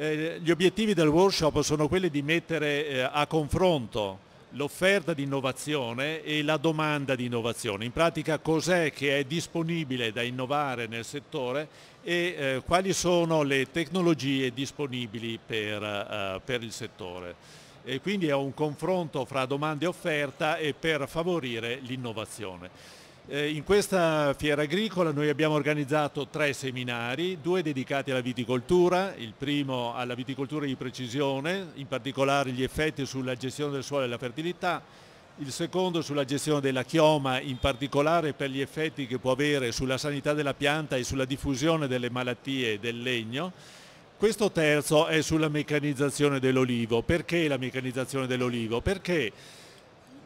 Eh, gli obiettivi del workshop sono quelli di mettere eh, a confronto l'offerta di innovazione e la domanda di innovazione. In pratica cos'è che è disponibile da innovare nel settore e eh, quali sono le tecnologie disponibili per, uh, per il settore. E quindi è un confronto fra domanda e offerta e per favorire l'innovazione. Eh, in questa fiera agricola noi abbiamo organizzato tre seminari, due dedicati alla viticoltura, il primo alla viticoltura di precisione, in particolare gli effetti sulla gestione del suolo e la fertilità, il secondo sulla gestione della chioma, in particolare per gli effetti che può avere sulla sanità della pianta e sulla diffusione delle malattie del legno. Questo terzo è sulla meccanizzazione dell'olivo. Perché la meccanizzazione dell'olivo? Perché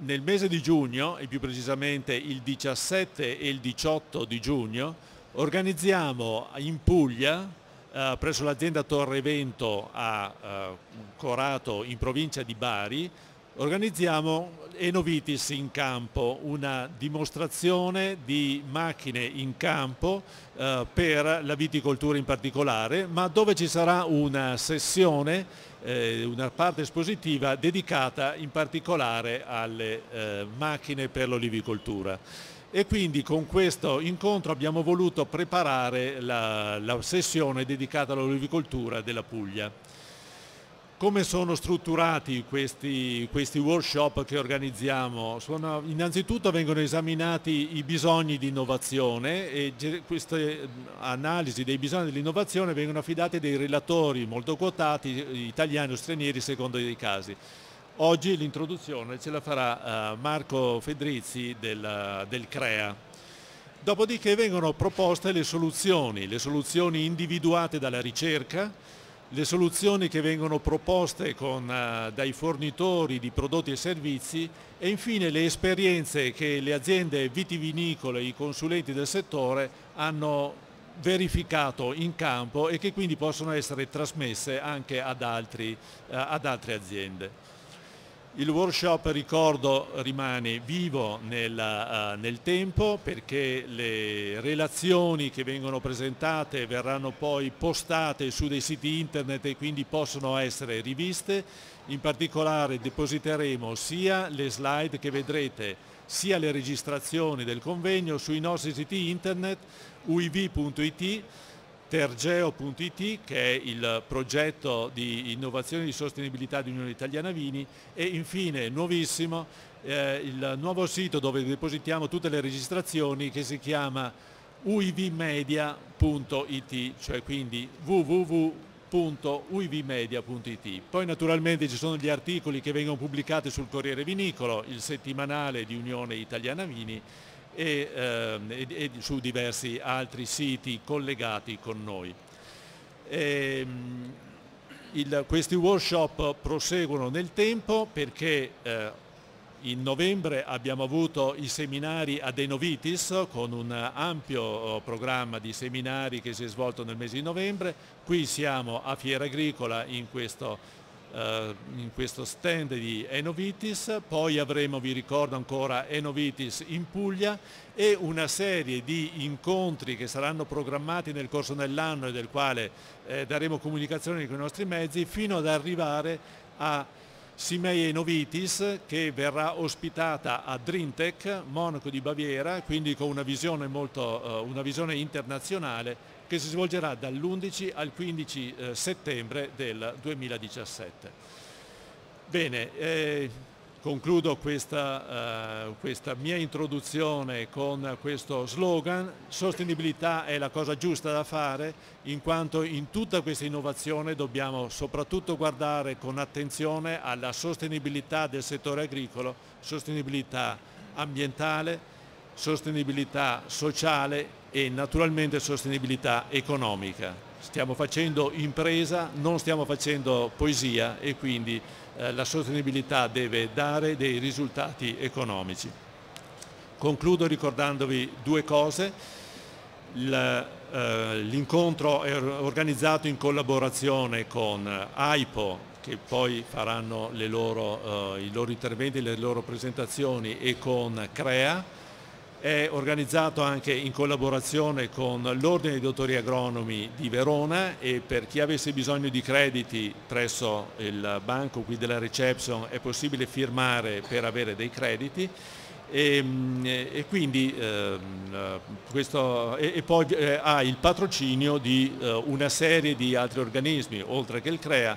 nel mese di giugno, e più precisamente il 17 e il 18 di giugno, organizziamo in Puglia, eh, presso l'azienda Torre Vento a eh, Corato in provincia di Bari, organizziamo Enovitis in campo, una dimostrazione di macchine in campo eh, per la viticoltura in particolare, ma dove ci sarà una sessione eh, una parte espositiva dedicata in particolare alle eh, macchine per l'olivicoltura. E quindi con questo incontro abbiamo voluto preparare la, la sessione dedicata all'olivicoltura della Puglia. Come sono strutturati questi, questi workshop che organizziamo? Sono, innanzitutto vengono esaminati i bisogni di innovazione e queste analisi dei bisogni dell'innovazione vengono affidate dai relatori molto quotati, eh, italiani o stranieri, secondo i casi. Oggi l'introduzione ce la farà eh, Marco Fedrizzi del, del CREA. Dopodiché vengono proposte le soluzioni, le soluzioni individuate dalla ricerca, le soluzioni che vengono proposte con, eh, dai fornitori di prodotti e servizi e infine le esperienze che le aziende vitivinicole, i consulenti del settore hanno verificato in campo e che quindi possono essere trasmesse anche ad, altri, eh, ad altre aziende. Il workshop, ricordo, rimane vivo nel, uh, nel, tempo perché le relazioni che vengono presentate verranno poi postate su dei siti internet e quindi possono essere riviste. In particolare depositeremo sia le slide che vedrete sia le registrazioni del convegno sui nostri siti internet uiv.it Tergeo.it che è il progetto di innovazione e di sostenibilità di Unione Italiana Vini e infine nuovissimo eh, il nuovo sito dove depositiamo tutte le registrazioni che si chiama uivmedia.it cioè quindi www.uivmedia.it poi naturalmente ci sono gli articoli che vengono pubblicati sul Corriere Vinicolo il settimanale di Unione Italiana Vini e, eh, e, e su diversi altri siti collegati con noi. E, ehm, il, questi workshop proseguono nel tempo perché eh, in novembre abbiamo avuto i seminari Adenovitis con un ampio oh, programma di seminari che si è svolto nel mese di novembre. Qui siamo a Fiera Agricola in questo eh, in questo stand di Enovitis, poi avremo, vi ricordo ancora, Enovitis in Puglia e una serie di incontri che saranno programmati nel corso dell'anno e del quale eh, daremo comunicazione con i nostri mezzi fino ad arrivare a Simei Enovitis che verrà ospitata a Drintec, Monaco di Baviera, quindi con una visione, molto, eh, una visione internazionale che si svolgerà dall'11 al 15 eh, settembre del 2017. Bene, eh, concludo questa, eh, questa, mia introduzione con questo slogan, sostenibilità è la cosa giusta da fare, in quanto in tutta questa innovazione dobbiamo soprattutto guardare con attenzione alla sostenibilità del settore agricolo, sostenibilità ambientale, sostenibilità sociale e naturalmente sostenibilità economica. Stiamo facendo impresa, non stiamo facendo poesia e quindi eh, la sostenibilità deve dare dei risultati economici. Concludo ricordandovi due cose. Eh, l'incontro è organizzato in collaborazione con AIPO, che poi faranno loro, eh, i loro interventi, le loro presentazioni, e con CREA, è organizzato anche in collaborazione con l'Ordine dei Dottori Agronomi di Verona e per chi avesse bisogno di crediti presso il banco qui della reception è possibile firmare per avere dei crediti. E, ehm, e, quindi, eh, questo, e, e poi eh, ha il patrocinio di eh, una serie di altri organismi oltre che il CREA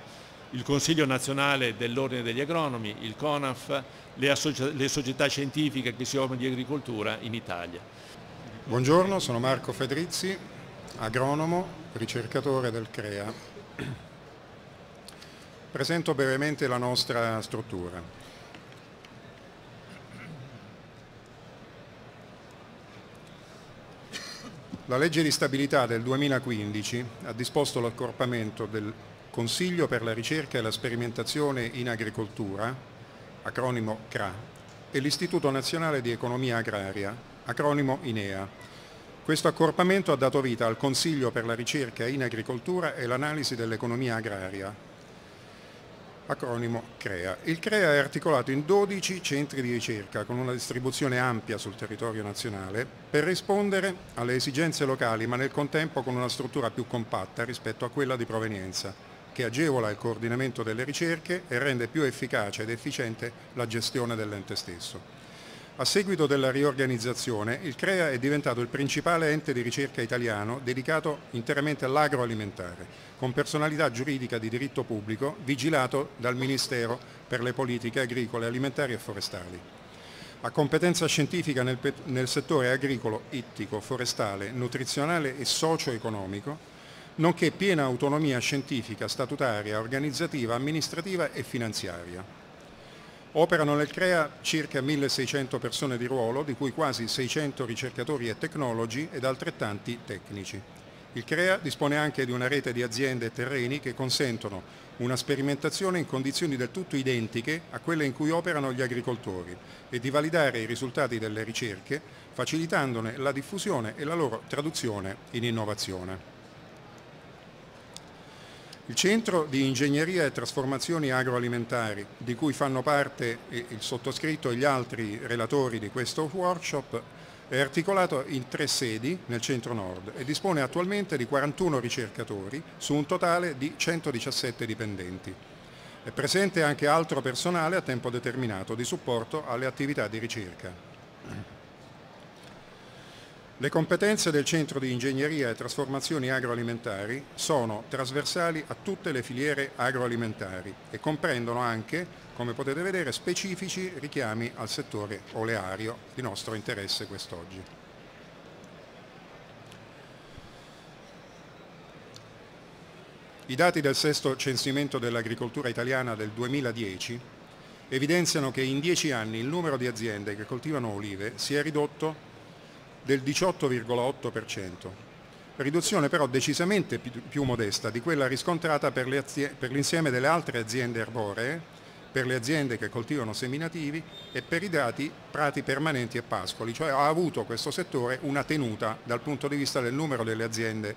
il Consiglio nazionale dell'Ordine degli Agronomi, il CONAF, le, le società scientifiche che si occupano di agricoltura in Italia. Buongiorno, sono Marco Fedrizzi, agronomo, ricercatore del CREA. Presento brevemente la nostra struttura. La legge di stabilità del 2015 ha disposto l'accorpamento del Consiglio per la ricerca e la sperimentazione in agricoltura, acronimo CRA, e l'Istituto Nazionale di Economia Agraria, acronimo INEA. Questo accorpamento ha dato vita al Consiglio per la ricerca in agricoltura e l'analisi dell'economia agraria, acronimo CREA. Il CREA è articolato in 12 centri di ricerca con una distribuzione ampia sul territorio nazionale per rispondere alle esigenze locali ma nel contempo con una struttura più compatta rispetto a quella di provenienza che agevola il coordinamento delle ricerche e rende più efficace ed efficiente la gestione dell'ente stesso. A seguito della riorganizzazione, il CREA è diventato il principale ente di ricerca italiano dedicato interamente all'agroalimentare, con personalità giuridica di diritto pubblico vigilato dal Ministero per le politiche agricole, alimentari e forestali. A competenza scientifica nel, nel settore agricolo, ittico, forestale, nutrizionale e socio-economico nonché piena autonomia scientifica, statutaria, organizzativa, amministrativa e finanziaria. Operano nel CREA circa 1600 persone di ruolo, di cui quasi 600 ricercatori e tecnologi ed altrettanti tecnici. Il CREA dispone anche di una rete di aziende e terreni che consentono una sperimentazione in condizioni del tutto identiche a quelle in cui operano gli agricoltori e di validare i risultati delle ricerche facilitandone la diffusione e la loro traduzione in innovazione. Il Centro di Ingegneria e Trasformazioni Agroalimentari, di cui fanno parte il sottoscritto e gli altri relatori di questo workshop, è articolato in tre sedi nel centro nord e dispone attualmente di 41 ricercatori su un totale di 117 dipendenti. È presente anche altro personale a tempo determinato di supporto alle attività di ricerca. Le competenze del Centro di Ingegneria e Trasformazioni Agroalimentari sono trasversali a tutte le filiere agroalimentari e comprendono anche, come potete vedere, specifici richiami al settore oleario di nostro interesse quest'oggi. I dati del sesto censimento dell'agricoltura italiana del 2010 evidenziano che in dieci anni il numero di aziende che coltivano olive si è ridotto del 18,8%, riduzione però decisamente più modesta di quella riscontrata per l'insieme delle altre aziende arboree, per le aziende che coltivano seminativi e per i dati prati permanenti e pascoli, cioè ha avuto questo settore una tenuta dal punto di vista del numero delle aziende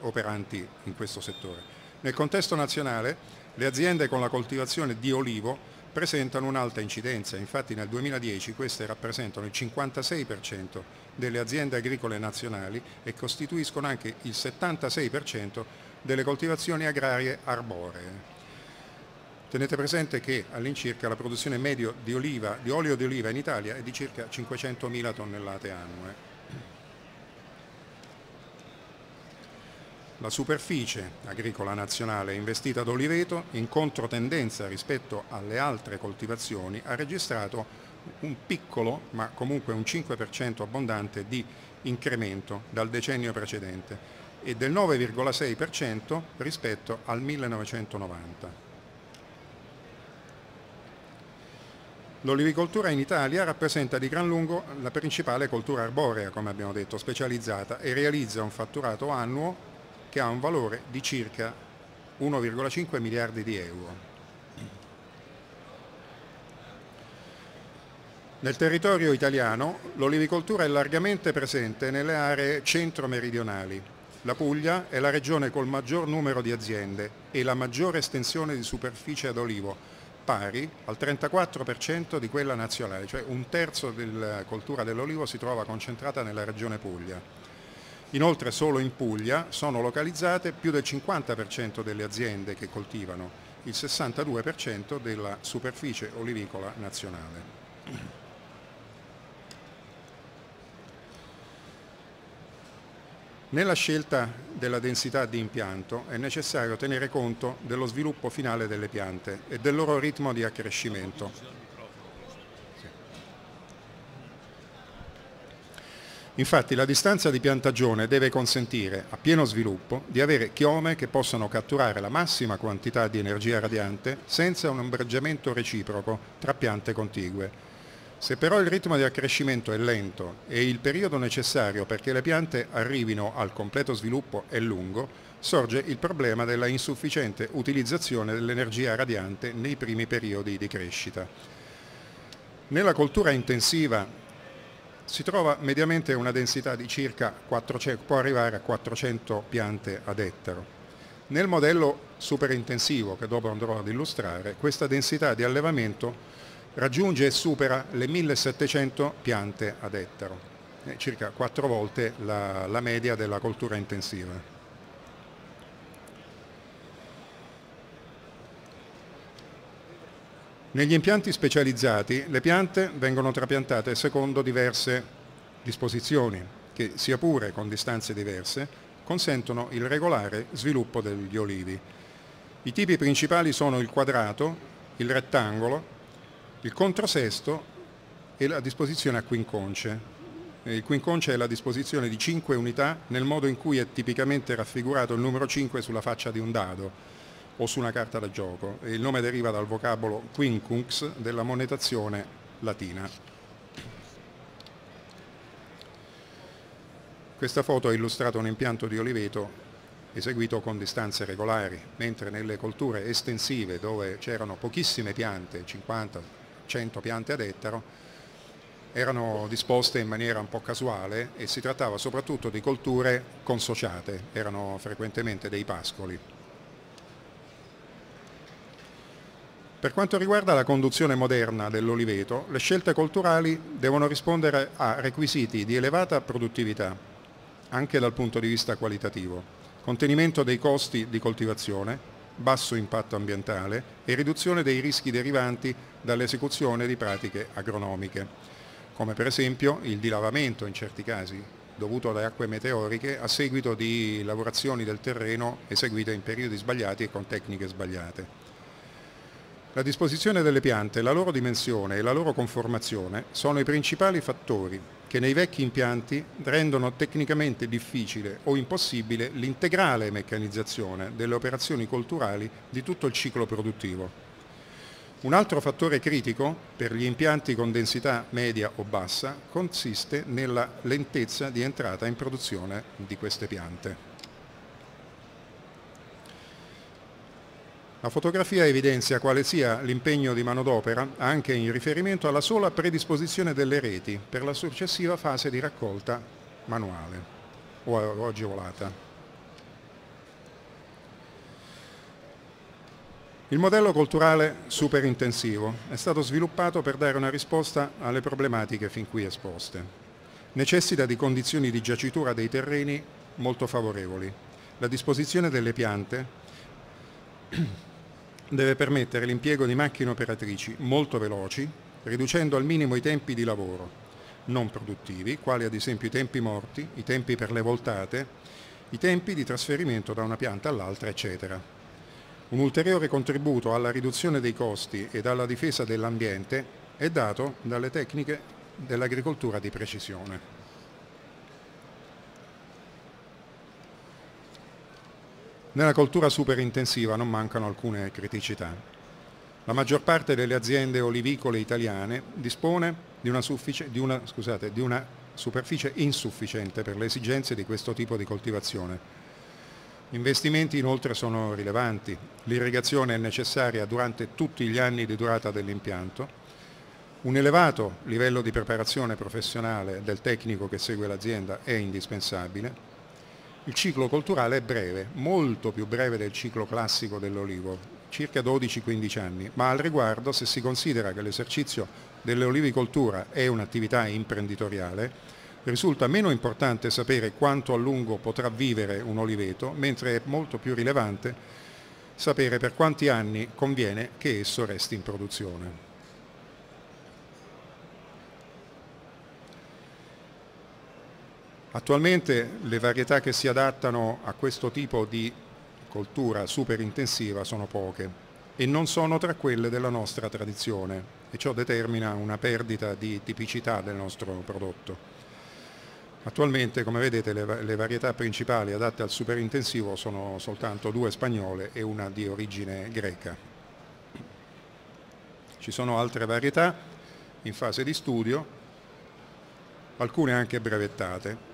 operanti in questo settore. Nel contesto nazionale le aziende con la coltivazione di olivo presentano un'alta incidenza, infatti nel 2010 queste rappresentano il 56% delle aziende agricole nazionali e costituiscono anche il 76% delle coltivazioni agrarie arboree. Tenete presente che all'incirca la produzione medio di, oliva, di olio di oliva in Italia è di circa 500.000 tonnellate annue. La superficie agricola nazionale investita ad oliveto, in controtendenza rispetto alle altre coltivazioni, ha registrato un piccolo, ma comunque un 5% abbondante di incremento dal decennio precedente e del 9,6% rispetto al 1990. L'olivicoltura in Italia rappresenta di gran lungo la principale coltura arborea, come abbiamo detto, specializzata e realizza un fatturato annuo che ha un valore di circa 1,5 miliardi di euro. Nel territorio italiano l'olivicoltura è largamente presente nelle aree centro-meridionali. La Puglia è la regione col maggior numero di aziende e la maggiore estensione di superficie ad olivo, pari al 34% di quella nazionale, cioè un terzo della coltura dell'olivo si trova concentrata nella regione Puglia. Inoltre solo in Puglia sono localizzate più del 50% delle aziende che coltivano, il 62% della superficie olivicola nazionale. Nella scelta della densità di impianto è necessario tenere conto dello sviluppo finale delle piante e del loro ritmo di accrescimento. Infatti la distanza di piantagione deve consentire a pieno sviluppo di avere chiome che possano catturare la massima quantità di energia radiante senza un ombreggiamento reciproco tra piante contigue se però il ritmo di accrescimento è lento e il periodo necessario perché le piante arrivino al completo sviluppo è lungo, sorge il problema della insufficiente utilizzazione dell'energia radiante nei primi periodi di crescita. Nella coltura intensiva si trova mediamente una densità di circa 400, può arrivare a 400 piante ad ettaro. Nel modello superintensivo, che dopo andrò ad illustrare, questa densità di allevamento raggiunge e supera le 1700 piante ad ettaro, eh, circa quattro volte la, la media della coltura intensiva. Negli impianti specializzati le piante vengono trapiantate secondo diverse disposizioni che, sia pure con distanze diverse, consentono il regolare sviluppo degli olivi. I tipi principali sono il quadrato, il rettangolo, il controsesto è la disposizione a quinconce. Il quinconce è la disposizione di 5 unità nel modo in cui è tipicamente raffigurato il numero 5 sulla faccia di un dado o su una carta da gioco. Il nome deriva dal vocabolo quincunx della monetazione latina. Questa foto ha illustrato un impianto di oliveto eseguito con distanze regolari, mentre nelle colture estensive dove c'erano pochissime piante, 50, 100 piante ad ettaro, erano disposte in maniera un po' casuale e si trattava soprattutto di colture consociate, erano frequentemente dei pascoli. Per quanto riguarda la conduzione moderna dell'oliveto, le scelte culturali devono rispondere a requisiti di elevata produttività, anche dal punto di vista qualitativo, contenimento dei costi di coltivazione, basso impatto ambientale e riduzione dei rischi derivanti dall'esecuzione di pratiche agronomiche, come per esempio il dilavamento in certi casi dovuto alle acque meteoriche a seguito di lavorazioni del terreno eseguite in periodi sbagliati e con tecniche sbagliate. La disposizione delle piante, la loro dimensione e la loro conformazione sono i principali fattori che nei vecchi impianti rendono tecnicamente difficile o impossibile l'integrale meccanizzazione delle operazioni culturali di tutto il ciclo produttivo. Un altro fattore critico per gli impianti con densità media o bassa consiste nella lentezza di entrata in produzione di queste piante. La fotografia evidenzia quale sia l'impegno di manodopera anche in riferimento alla sola predisposizione delle reti per la successiva fase di raccolta manuale o agevolata. Il modello culturale superintensivo è stato sviluppato per dare una risposta alle problematiche fin qui esposte. Necessita di condizioni di giacitura dei terreni molto favorevoli, la disposizione delle piante deve permettere l'impiego di macchine operatrici molto veloci, riducendo al minimo i tempi di lavoro non produttivi, quali ad esempio i tempi morti, i tempi per le voltate, i tempi di trasferimento da una pianta all'altra, eccetera. Un ulteriore contributo alla riduzione dei costi e alla difesa dell'ambiente è dato dalle tecniche dell'agricoltura di precisione. Nella coltura intensiva non mancano alcune criticità. La maggior parte delle aziende olivicole italiane dispone di una, di una, scusate, di una superficie insufficiente per le esigenze di questo tipo di coltivazione. Gli investimenti inoltre sono rilevanti, l'irrigazione è necessaria durante tutti gli anni di durata dell'impianto, un elevato livello di preparazione professionale del tecnico che segue l'azienda è indispensabile, il ciclo colturale è breve, molto più breve del ciclo classico dell'olivo, circa 12-15 anni, ma al riguardo se si considera che l'esercizio dell'olivicoltura è un'attività imprenditoriale, risulta meno importante sapere quanto a lungo potrà vivere un oliveto, mentre è molto più rilevante sapere per quanti anni conviene che esso resti in produzione. Attualmente le varietà che si adattano a questo tipo di coltura super intensiva sono poche e non sono tra quelle della nostra tradizione e ciò determina una perdita di tipicità del nostro prodotto. Attualmente, come vedete, le, le varietà principali adatte al superintensivo sono soltanto due spagnole e una di origine greca. Ci sono altre varietà in fase di studio, alcune anche brevettate,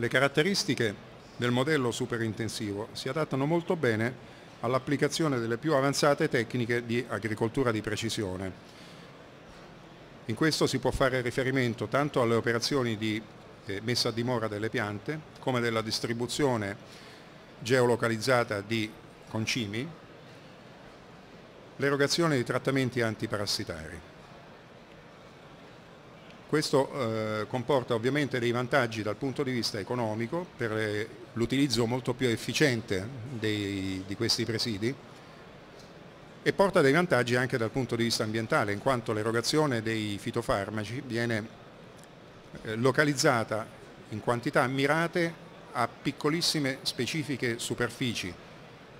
Le caratteristiche del modello superintensivo si adattano molto bene all'applicazione delle più avanzate tecniche di agricoltura di precisione. In questo si può fare riferimento tanto alle operazioni di eh, messa a dimora delle piante come della distribuzione geolocalizzata di concimi, l'erogazione di trattamenti antiparassitari. Questo eh, comporta ovviamente dei vantaggi dal punto di vista economico per eh, l'utilizzo molto più efficiente dei, di questi presidi e porta dei vantaggi anche dal punto di vista ambientale in quanto l'erogazione dei fitofarmaci viene eh, localizzata in quantità mirate a piccolissime specifiche superfici.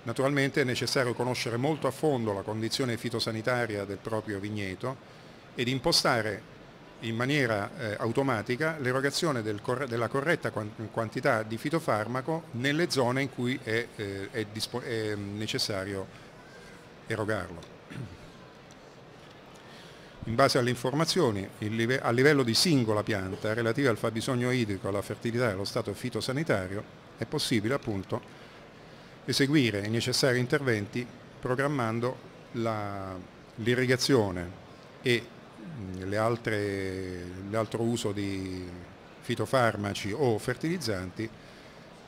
Naturalmente è necessario conoscere molto a fondo la condizione fitosanitaria del proprio vigneto ed impostare in maniera eh, automatica l'erogazione del cor della corretta quantità di fitofarmaco nelle zone in cui è, eh, è, è necessario erogarlo. In base alle informazioni live a livello di singola pianta relativa al fabbisogno idrico, alla fertilità e allo stato fitosanitario è possibile appunto eseguire i necessari interventi programmando l'irrigazione e altre, l'altro uso di fitofarmaci o fertilizzanti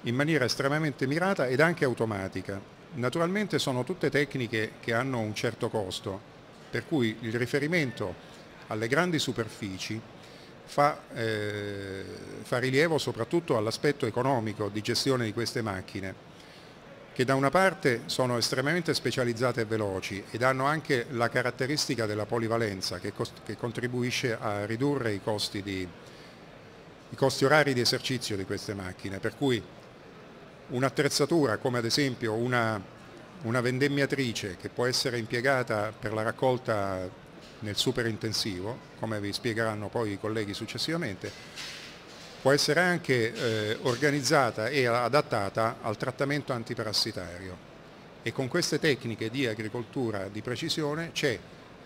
in maniera estremamente mirata ed anche automatica. Naturalmente sono tutte tecniche che hanno un certo costo, per cui il riferimento alle grandi superfici fa, eh, fa rilievo soprattutto all'aspetto economico di gestione di queste macchine che da una parte sono estremamente specializzate e veloci ed hanno anche la caratteristica della polivalenza che, che contribuisce a ridurre i costi, di, i costi orari di esercizio di queste macchine, per cui un'attrezzatura come ad esempio una, una vendemmiatrice che può essere impiegata per la raccolta nel super intensivo, come vi spiegheranno poi i colleghi successivamente, può essere anche eh, organizzata e adattata al trattamento antiparassitario e con queste tecniche di agricoltura di precisione c'è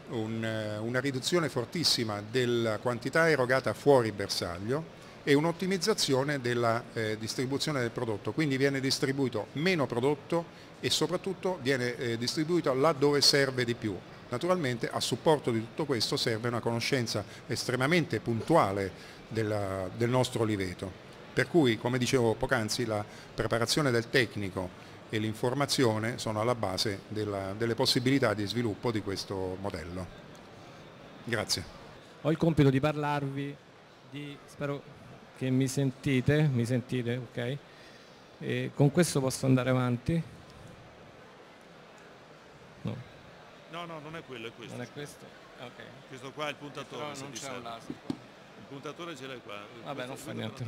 un, eh, una riduzione fortissima della quantità erogata fuori bersaglio e un'ottimizzazione della eh, distribuzione del prodotto, quindi viene distribuito meno prodotto e soprattutto viene eh, distribuito laddove serve di più, Naturalmente a supporto di tutto questo serve una conoscenza estremamente puntuale della, del nostro oliveto. Per cui, come dicevo poc'anzi, la preparazione del tecnico e l'informazione sono alla base della, delle possibilità di sviluppo di questo modello. Grazie. Ho il compito di parlarvi di, spero che mi sentite, mi sentite, ok? E con questo posso andare avanti? No. No, no, non è quello, è questo. Non è questo? Ok. Questo qua è il puntatore. No, non c'è un laser puntatore ce l'hai qua. Vabbè, non fa niente.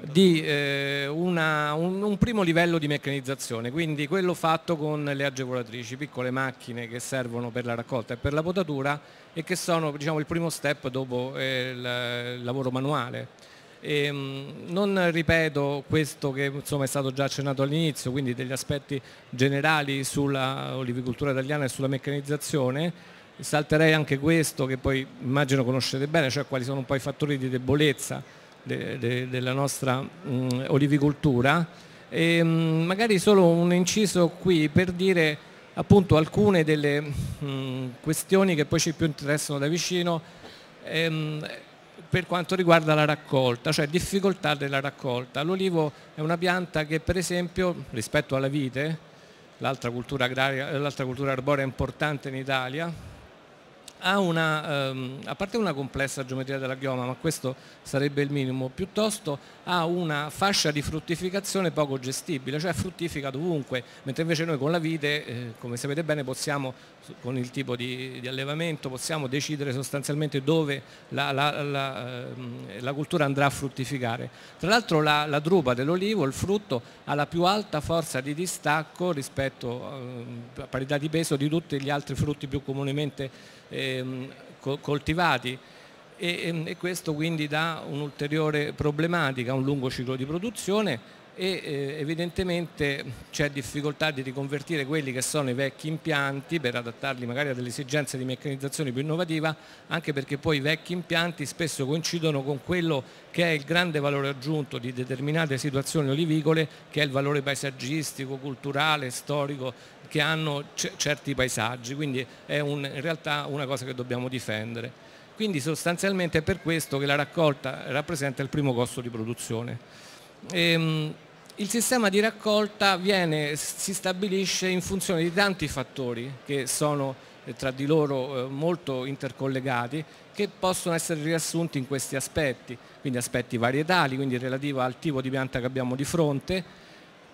Di eh, una, un, un, primo livello di meccanizzazione, quindi quello fatto con le agevolatrici, piccole macchine che servono per la raccolta e per la potatura e che sono diciamo, il primo step dopo eh, il, il lavoro manuale. E, ehm, non ripeto questo che insomma, è stato già accennato all'inizio, quindi degli aspetti generali sulla olivicoltura italiana e sulla meccanizzazione, Salterei anche questo che poi immagino conoscete bene, cioè quali sono un po' i fattori di debolezza de, de, della nostra mh, olivicoltura. E, ehm, mh, magari solo un inciso qui per dire appunto alcune delle mh, questioni che poi ci più interessano da vicino ehm, per quanto riguarda la raccolta, cioè difficoltà della raccolta. L'olivo è una pianta che per esempio rispetto alla vite, l'altra cultura, cultura arborea importante in Italia, ha una, ehm, a parte una complessa geometria della chioma, ma questo sarebbe il minimo, piuttosto ha una fascia di fruttificazione poco gestibile, cioè fruttifica dovunque, mentre invece noi con la vite, eh, come sapete bene, possiamo con il tipo di, di allevamento, possiamo decidere sostanzialmente dove la, la, la, ehm, la cultura andrà a fruttificare. Tra l'altro la, drupa dell'olivo, il frutto, ha la più alta forza di distacco rispetto ehm, a parità di peso di tutti gli altri frutti più comunemente eh, coltivati. E, ehm, e, questo quindi dà un'ulteriore problematica, un lungo ciclo di produzione e eh, evidentemente c'è difficoltà di riconvertire quelli che sono i vecchi impianti per adattarli magari a delle esigenze di meccanizzazione più innovativa anche perché poi i vecchi impianti spesso coincidono con quello che è il grande valore aggiunto di determinate situazioni olivicole che è il valore paesaggistico, culturale, storico che hanno certi paesaggi quindi è un, in realtà una cosa che dobbiamo difendere. Quindi sostanzialmente è per questo che la raccolta rappresenta il primo costo di produzione. Ehm, il sistema di raccolta viene, si stabilisce in funzione di tanti fattori che sono eh, tra di loro eh, molto intercollegati che possono essere riassunti in questi aspetti, quindi aspetti varietali, quindi relativi al tipo di pianta che abbiamo di fronte,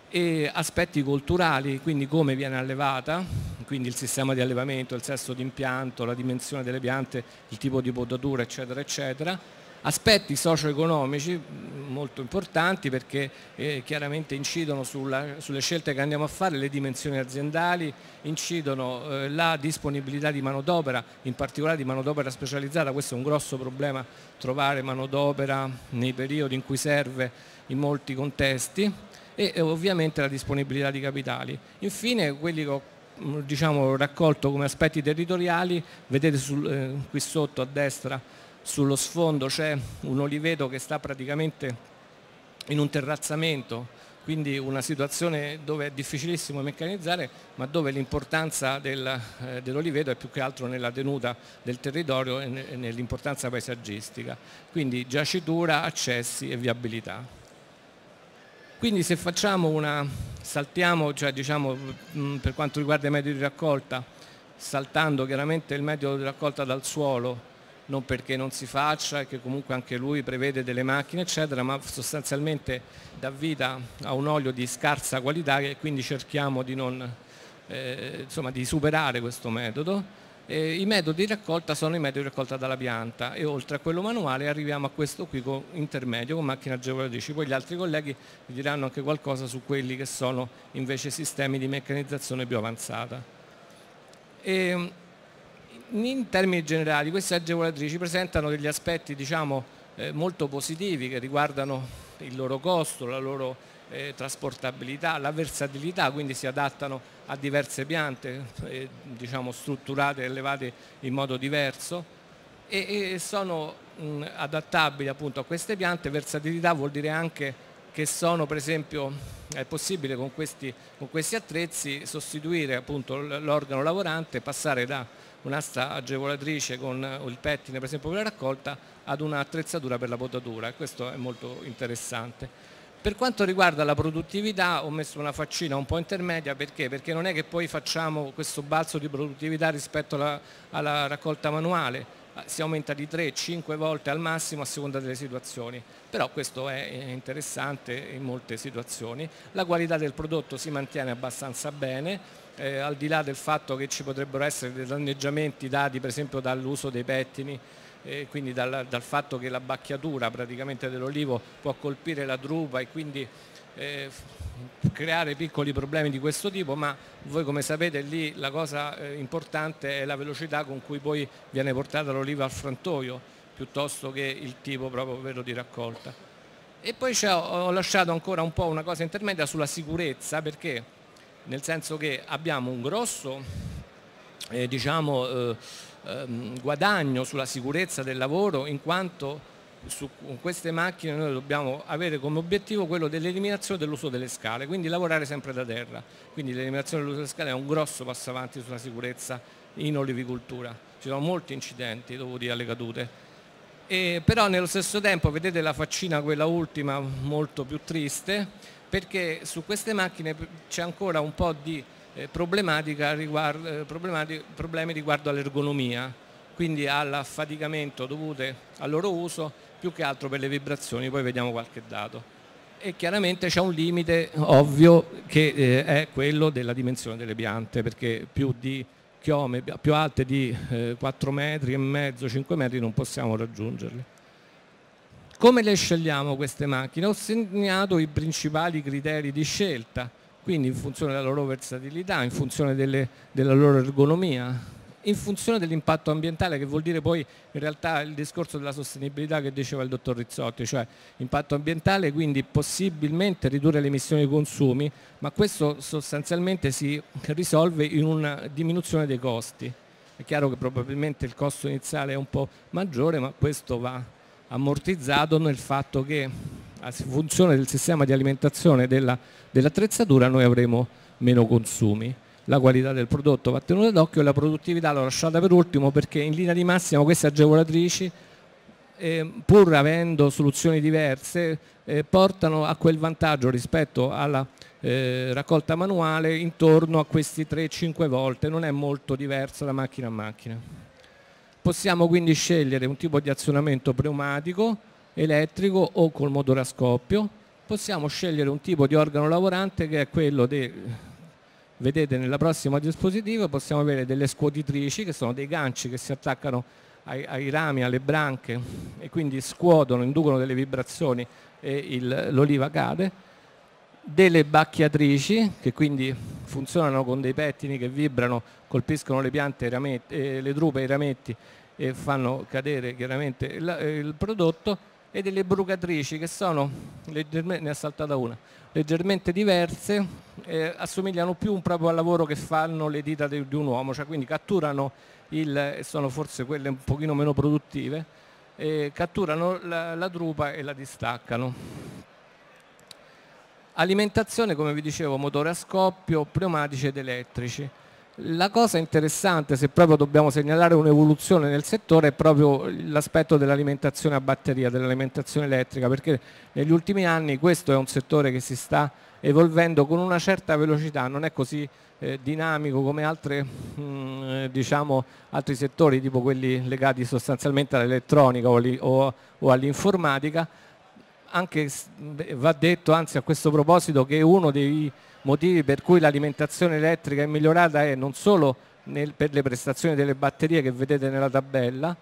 e aspetti culturali, quindi come viene allevata, quindi il sistema di allevamento, il sesso di impianto, la dimensione delle piante, il tipo di potatura, eccetera, eccetera, aspetti socio-economici molto importanti perché eh, chiaramente incidono sulla, sulle scelte che andiamo a fare, le dimensioni aziendali, incidono eh, la disponibilità di manodopera, in particolare di manodopera specializzata, questo è un grosso problema trovare manodopera nei periodi in cui serve in molti contesti e eh, ovviamente la disponibilità di capitali. Infine quelli che ho mm, diciamo, raccolto come aspetti territoriali, vedete sul, eh, qui sotto a destra sullo sfondo c'è un oliveto che sta praticamente in un terrazzamento, quindi una situazione dove è difficilissimo meccanizzare ma dove l'importanza eh, dell'oliveto è più che altro nella tenuta del territorio e nell'importanza paesaggistica, quindi giacitura, accessi e viabilità. Quindi se facciamo una, saltiamo, cioè diciamo mm, per quanto riguarda i metodi di raccolta, saltando chiaramente il metodo di raccolta dal suolo non perché non si faccia, che comunque anche lui prevede delle macchine eccetera, ma sostanzialmente dà vita a un olio di scarsa qualità e quindi cerchiamo di, non, eh, insomma, di superare questo metodo. E I metodi di raccolta sono i metodi di raccolta dalla pianta e oltre a quello manuale arriviamo a questo qui con intermedio, con macchine agevolatrici. Poi gli altri colleghi vi diranno anche qualcosa su quelli che sono invece sistemi di meccanizzazione più avanzata. E, ehm, in termini generali queste agevolatrici presentano degli aspetti diciamo, eh, molto positivi che riguardano il loro costo, la loro eh, trasportabilità, la versatilità, quindi si adattano a diverse piante eh, diciamo, strutturate e elevate in modo diverso e, e sono mh, mm, adattabili appunto a queste piante, versatilità vuol dire anche che sono per esempio è possibile con questi, con questi attrezzi sostituire l'organo lavorante e passare da una sta agevolatrice con eh, il pettine per esempio per la raccolta ad un'attrezzatura per la potatura e questo è molto interessante. Per quanto riguarda la produttività ho messo una faccina un po' intermedia perché? perché non è che poi facciamo questo balzo di produttività rispetto alla, alla raccolta manuale, si aumenta di 3-5 volte al massimo a seconda delle situazioni, però questo è interessante in molte situazioni. La qualità del prodotto si mantiene abbastanza bene, eh, al di là del fatto che ci potrebbero essere dei danneggiamenti dati per esempio dall'uso dei pettini, eh, quindi dal, dal, fatto che la bacchiatura praticamente dell'olivo può colpire la drupa e quindi eh, creare piccoli problemi di questo tipo, ma voi come sapete lì la cosa eh, importante è la velocità con cui poi viene portata l'oliva al frantoio piuttosto che il tipo proprio vero di raccolta. E poi ho lasciato ancora un po' una cosa intermedia sulla sicurezza perché nel senso che abbiamo un grosso eh, diciamo, eh, ehm, guadagno sulla sicurezza del lavoro in quanto su queste macchine noi dobbiamo avere come obiettivo quello dell'eliminazione dell'uso delle scale, quindi lavorare sempre da terra. Quindi l'eliminazione dell'uso delle scale è un grosso passo avanti sulla sicurezza in olivicoltura. Ci sono molti incidenti dovuti alle cadute. E però nello stesso tempo vedete la faccina quella ultima molto più triste perché su queste macchine c'è ancora un po' di eh, problematica riguardo, eh, problemi riguardo all'ergonomia, quindi all'affaticamento dovute al loro uso più che altro per le vibrazioni, poi vediamo qualche dato. E chiaramente c'è un limite ovvio che eh, è quello della dimensione delle piante, perché più di chiome, più alte di 4 metri e mezzo, 5 metri non possiamo raggiungerle. Come le scegliamo queste macchine? Ho segnato i principali criteri di scelta, quindi in funzione della loro versatilità, in funzione delle, della loro ergonomia, in funzione dell'impatto ambientale, che vuol dire poi in realtà il discorso della sostenibilità che diceva il dottor Rizzotti, cioè impatto ambientale, quindi possibilmente ridurre le emissioni e consumi, ma questo sostanzialmente si risolve in una diminuzione dei costi. È chiaro che probabilmente il costo iniziale è un po' maggiore, ma questo va ammortizzato nel fatto che a funzione del sistema di alimentazione dell'attrezzatura dell noi avremo meno consumi. La qualità del prodotto va tenuta d'occhio e la produttività l'ho lasciata per ultimo perché in linea di massima queste agevolatrici eh, pur avendo soluzioni diverse eh, portano a quel vantaggio rispetto alla eh, raccolta manuale intorno a questi 3-5 volte, non è molto diverso da macchina a macchina. Possiamo quindi scegliere un tipo di azionamento pneumatico, elettrico o col motore a scoppio. Possiamo scegliere un tipo di organo lavorante che è quello di, vedete nella prossima dispositiva, possiamo avere delle scuotitrici che sono dei ganci che si attaccano ai, ai rami, alle branche e quindi scuotono, inducono delle vibrazioni e l'oliva cade delle bacchiatrici che quindi funzionano con dei pettini che vibrano, colpiscono le piante, rametti, eh, le drupe e i rametti e fanno cadere chiaramente il, eh, il prodotto e delle brucatrici che sono, ne ha saltata una, leggermente diverse, eh, assomigliano più proprio al lavoro che fanno le dita di, di un uomo, cioè quindi catturano il, sono forse quelle un pochino meno produttive, eh, catturano la, la drupa e la distaccano. Alimentazione, come vi dicevo, motore a scoppio, pneumatici ed elettrici. La cosa interessante, se proprio dobbiamo segnalare un'evoluzione nel settore, è proprio l'aspetto dell'alimentazione a batteria, dell'alimentazione elettrica, perché negli ultimi anni questo è un settore che si sta evolvendo con una certa velocità, non è così eh, dinamico come altre, mh, mm, eh, diciamo, altri settori, tipo quelli legati sostanzialmente all'elettronica o, o all'informatica, anche va detto anzi a questo proposito che uno dei motivi per cui l'alimentazione elettrica è migliorata è non solo nel, per le prestazioni delle batterie che vedete nella tabella,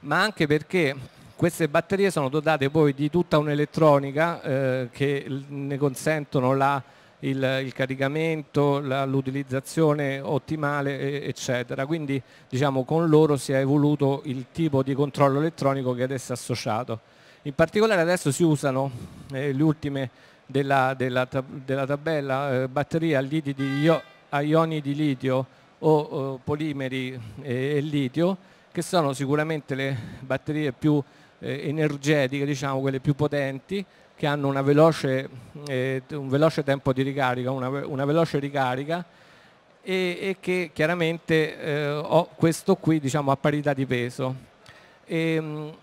ma anche perché queste batterie sono dotate poi di tutta un'elettronica eh, che ne consentono la, il, il, caricamento, l'utilizzazione ottimale, eccetera. Quindi diciamo, con loro si è evoluto il tipo di controllo elettronico che adesso è associato. In particolare adesso si usano eh, le ultime della, della, della tabella eh, batterie a, di io, a ioni di litio o, o polimeri e, eh, e litio che sono sicuramente le batterie più eh, energetiche, diciamo quelle più potenti, che hanno una veloce, eh, un veloce tempo di ricarica, una, una veloce ricarica e, e che chiaramente eh, ho questo qui diciamo, a parità di peso. E, ehm,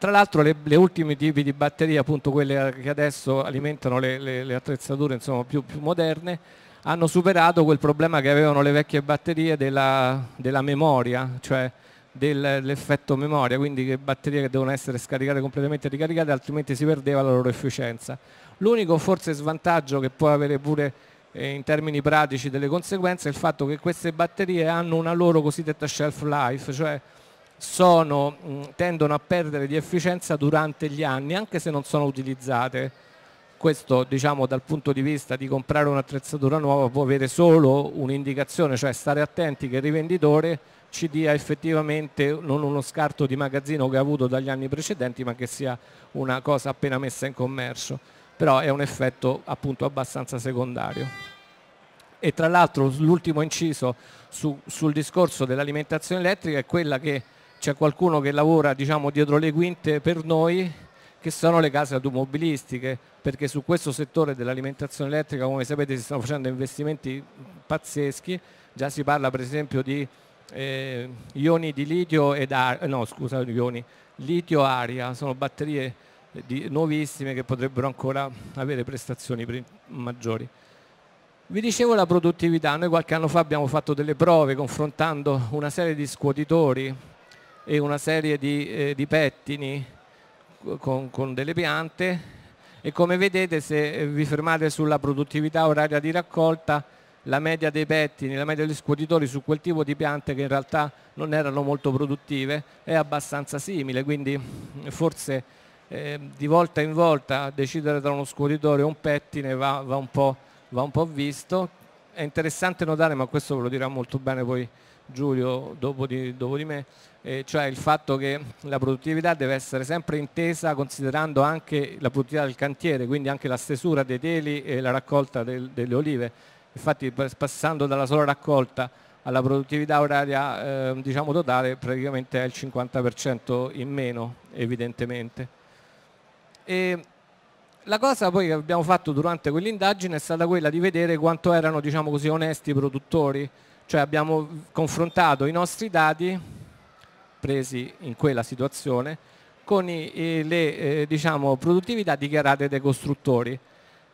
tra l'altro le, le, ultime tipi di batterie, appunto quelle che adesso alimentano le, le, le attrezzature insomma, più, più, moderne, hanno superato quel problema che avevano le vecchie batterie della, della memoria, cioè dell'effetto memoria, quindi che batterie che devono essere scaricate completamente ricaricate, altrimenti si perdeva la loro efficienza. L'unico forse svantaggio che può avere pure eh, in termini pratici delle conseguenze è il fatto che queste batterie hanno una loro cosiddetta shelf life, cioè sono, mm, tendono a perdere di efficienza durante gli anni anche se non sono utilizzate. Questo diciamo, dal punto di vista di comprare un'attrezzatura nuova può avere solo un'indicazione, cioè stare attenti che il rivenditore ci dia effettivamente non uno scarto di magazzino che ha avuto dagli anni precedenti ma che sia una cosa appena messa in commercio. Però è un effetto appunto abbastanza secondario e tra l'altro l'ultimo inciso su, sul discorso dell'alimentazione elettrica è quella che c'è qualcuno che lavora diciamo, dietro le quinte per noi che sono le case automobilistiche, perché su questo settore dell'alimentazione elettrica, come sapete, si stanno facendo investimenti pazzeschi, già si parla per esempio di eh, ioni di litio ed aria, no scusa, ioni, litio aria, sono batterie eh, di, nuovissime che potrebbero ancora avere prestazioni maggiori. Vi dicevo la produttività, noi qualche anno fa abbiamo fatto delle prove confrontando una serie di scuotitori e una serie di, eh, di pettini con, con, delle piante e come vedete se vi fermate sulla produttività oraria di raccolta la media dei pettini, la media degli scuotitori su quel tipo di piante che in realtà non erano molto produttive è abbastanza simile, quindi forse eh, di volta in volta decidere tra uno scuotitore e un pettine va, va, un va un po' visto. È interessante notare, ma questo ve lo dirà molto bene poi Giulio dopo di, dopo di me, eh, cioè il fatto che la produttività deve essere sempre intesa considerando anche la produttività del cantiere, quindi anche la stesura dei teli e la raccolta del, delle olive. Infatti passando dalla sola raccolta alla produttività oraria eh, diciamo totale praticamente è il 50% in meno evidentemente. E la cosa poi che abbiamo fatto durante quell'indagine è stata quella di vedere quanto erano diciamo così, onesti i produttori, cioè abbiamo confrontato i nostri dati presi in quella situazione con i, le eh, diciamo, produttività dichiarate dai costruttori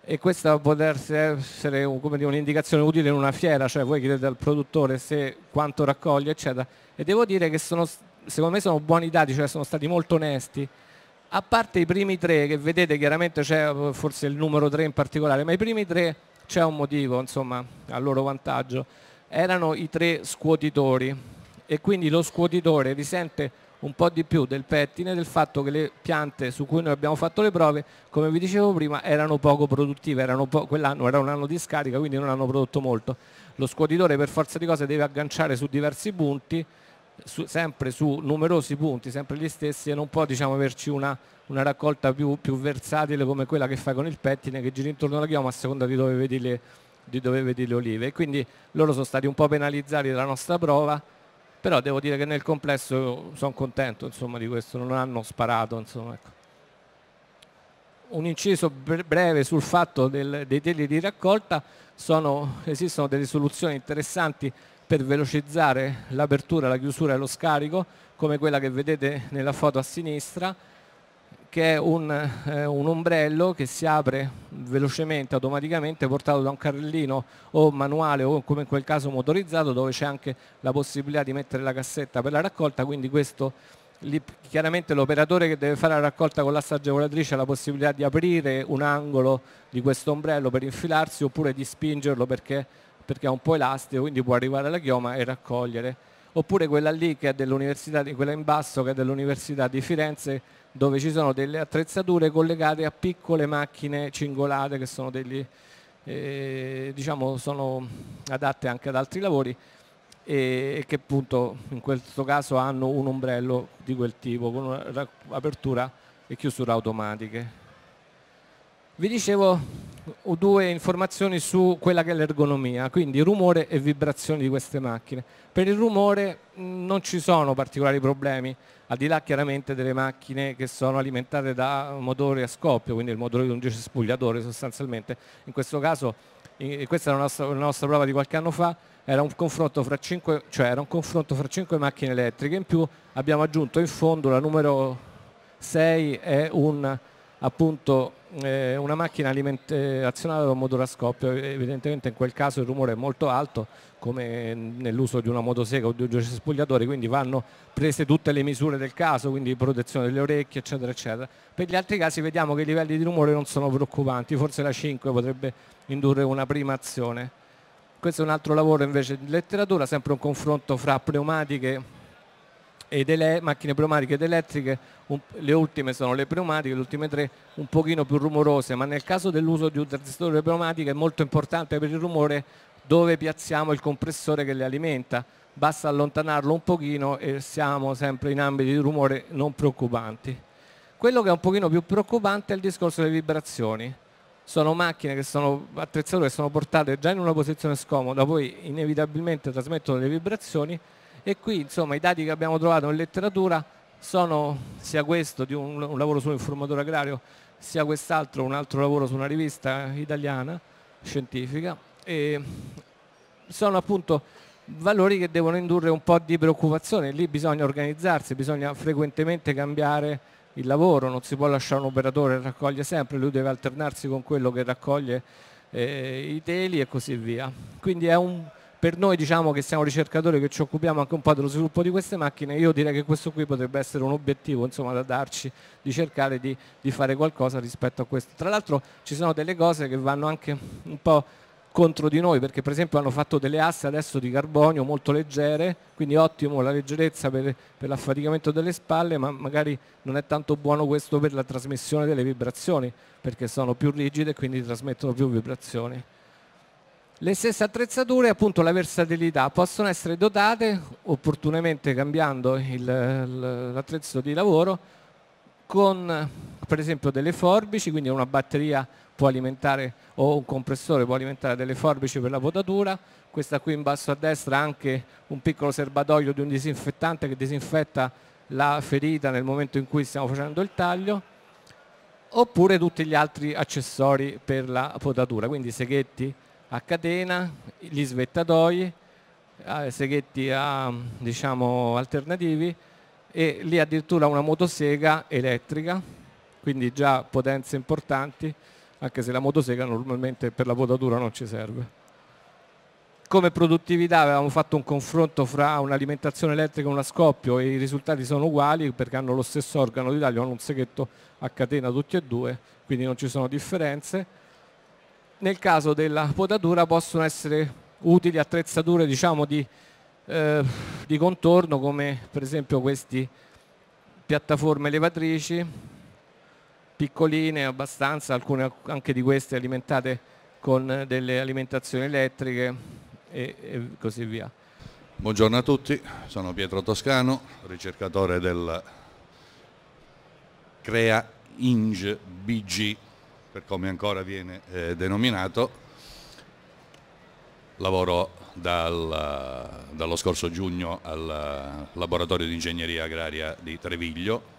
e questa può eh, essere un'indicazione utile in una fiera, cioè voi chiedete al produttore se quanto raccoglie eccetera e devo dire che sono, secondo me sono buoni dati, cioè sono stati molto onesti a parte i primi tre che vedete chiaramente c'è eh, forse il numero tre in particolare, ma i primi tre c'è un motivo insomma a loro vantaggio, erano i tre scuotitori e quindi lo scuotitore risente un po' di più del pettine del fatto che le piante su cui noi abbiamo fatto le prove, come vi dicevo prima, erano poco produttive, erano po quell'anno era un anno di scarica, quindi non hanno prodotto molto. Lo scuotitore per forza di cose deve agganciare su diversi punti, su, sempre su numerosi punti, sempre gli stessi e non può diciamo, averci una, una raccolta più, più, versatile come quella che fai con il pettine che gira intorno alla chioma a seconda di dove vedi le, di dove vedi le olive. Quindi loro sono stati un po' penalizzati dalla nostra prova però devo dire che nel complesso sono contento insomma, di questo, non hanno sparato. Insomma, ecco. Un inciso breve sul fatto del, dei teli di raccolta, sono, esistono delle soluzioni interessanti per velocizzare l'apertura, la chiusura e lo scarico, come quella che vedete nella foto a sinistra, che è un, eh, un, ombrello che si apre velocemente, automaticamente, portato da un carrellino o manuale o come in quel caso motorizzato dove c'è anche la possibilità di mettere la cassetta per la raccolta, quindi questo chiaramente l'operatore che deve fare la raccolta con l'asta agevolatrice ha la possibilità di aprire un angolo di questo ombrello per infilarsi oppure di spingerlo perché, perché è un po' elastico, quindi può arrivare alla chioma e raccogliere oppure quella lì che è dell'università, quella in basso che è dell'università di Firenze dove ci sono delle attrezzature collegate a piccole macchine cingolate che sono, degli, eh, diciamo, sono adatte anche ad altri lavori e che appunto in questo caso hanno un ombrello di quel tipo con apertura e chiusura automatiche. Vi dicevo due informazioni su quella che è l'ergonomia, quindi rumore e vibrazioni di queste macchine. Per il rumore mm, non ci sono particolari problemi, al di là chiaramente delle macchine che sono alimentate da motore a scoppio, quindi il motore di un cespugliatore sostanzialmente. In questo caso, in, questa è la nostra, una nostra, prova di qualche anno fa, era un, confronto fra cinque, cioè era un confronto fra 5 macchine elettriche, in più abbiamo aggiunto in fondo la numero 6 è un, appunto, eh, una macchina eh, azionata da un motore a scoppio, evidentemente in quel caso il rumore è molto alto, come nell'uso di una motosega o di un cespugliatore, quindi vanno prese tutte le misure del caso, quindi protezione delle orecchie, eccetera, eccetera. Per gli altri casi vediamo che i livelli di rumore non sono preoccupanti, forse la 5 potrebbe indurre una prima azione. Questo è un altro lavoro invece di letteratura, sempre un confronto fra pneumatiche e ele- macchine pneumatiche ed elettriche, un, le ultime sono le pneumatiche, le ultime tre un pochino più rumorose, ma nel caso dell'uso di un transistore pneumatico è molto importante per il rumore dove piazziamo il compressore che le alimenta. Basta allontanarlo un pochino e siamo sempre in ambiti di rumore non preoccupanti. Quello che è un pochino più preoccupante è il discorso delle vibrazioni. Sono macchine che sono attrezzature che sono portate già in una posizione scomoda, poi inevitabilmente trasmettono le vibrazioni e qui insomma i dati che abbiamo trovato in letteratura sono sia questo di un, un lavoro su un informatore agrario, sia quest'altro un altro lavoro su una rivista italiana scientifica eh, sono appunto valori che devono indurre un po' di preoccupazione, lì bisogna organizzarsi, bisogna frequentemente cambiare il lavoro, non si può lasciare un operatore che raccoglie sempre, lui deve alternarsi con quello che raccoglie eh, i teli e così via. Quindi è un, per noi diciamo che siamo ricercatori che ci occupiamo anche un po' dello sviluppo di queste macchine, io direi che questo qui potrebbe essere un obiettivo insomma, da darci, di cercare di, di fare qualcosa rispetto a questo. Tra l'altro ci sono delle cose che vanno anche un po' contro di noi perché per esempio hanno fatto delle asse adesso di carbonio molto leggere, quindi ottimo la leggerezza per, per l'affaticamento delle spalle, ma magari non è tanto buono questo per la trasmissione delle vibrazioni, perché sono più rigide e quindi trasmettono più vibrazioni. Le stesse attrezzature, appunto la versatilità, possono essere dotate opportunamente cambiando l'attrezzo di lavoro con per esempio delle forbici, quindi una batteria può alimentare o un compressore può alimentare delle forbici per la potatura, questa qui in basso a destra anche un piccolo serbatoio di un disinfettante che disinfetta la ferita nel momento in cui stiamo facendo il taglio oppure tutti gli altri accessori per la potatura, quindi seghetti a catena, gli svettatoi, eh, seghetti a, diciamo, alternativi e lì addirittura una motosega elettrica, quindi già potenze importanti anche se la motosega normalmente per la potatura non ci serve. Come produttività avevamo fatto un confronto fra un'alimentazione elettrica e una scoppio e i risultati sono uguali perché hanno lo stesso organo di taglio, hanno un seghetto a catena tutti e due, quindi non ci sono differenze. Nel caso della potatura possono essere utili attrezzature diciamo, di, eh, di contorno come per esempio queste piattaforme elevatrici piccoline abbastanza, alcune anche di queste alimentate con delle alimentazioni elettriche e, e così via. Buongiorno a tutti, sono Pietro Toscano, ricercatore del CREA ING BG, per come ancora viene eh, denominato. Lavoro dal, dallo scorso giugno al laboratorio di ingegneria agraria di Treviglio,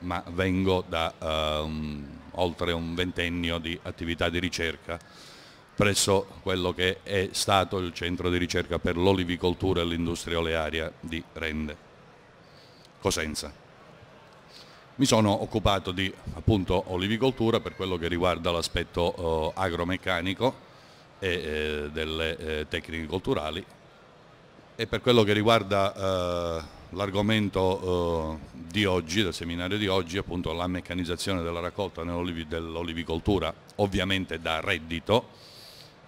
ma vengo da um, oltre un ventennio di attività di ricerca presso quello che è stato il centro di ricerca per l'olivicoltura e l'industria olearia di Rende, Cosenza. Mi sono occupato di appunto, olivicoltura per quello che riguarda l'aspetto eh, agromeccanico e eh, delle eh, tecniche culturali e per quello che riguarda eh, L'argomento eh, di oggi, del seminario di oggi, è appunto la meccanizzazione della raccolta dell'olivicoltura, ovviamente da reddito,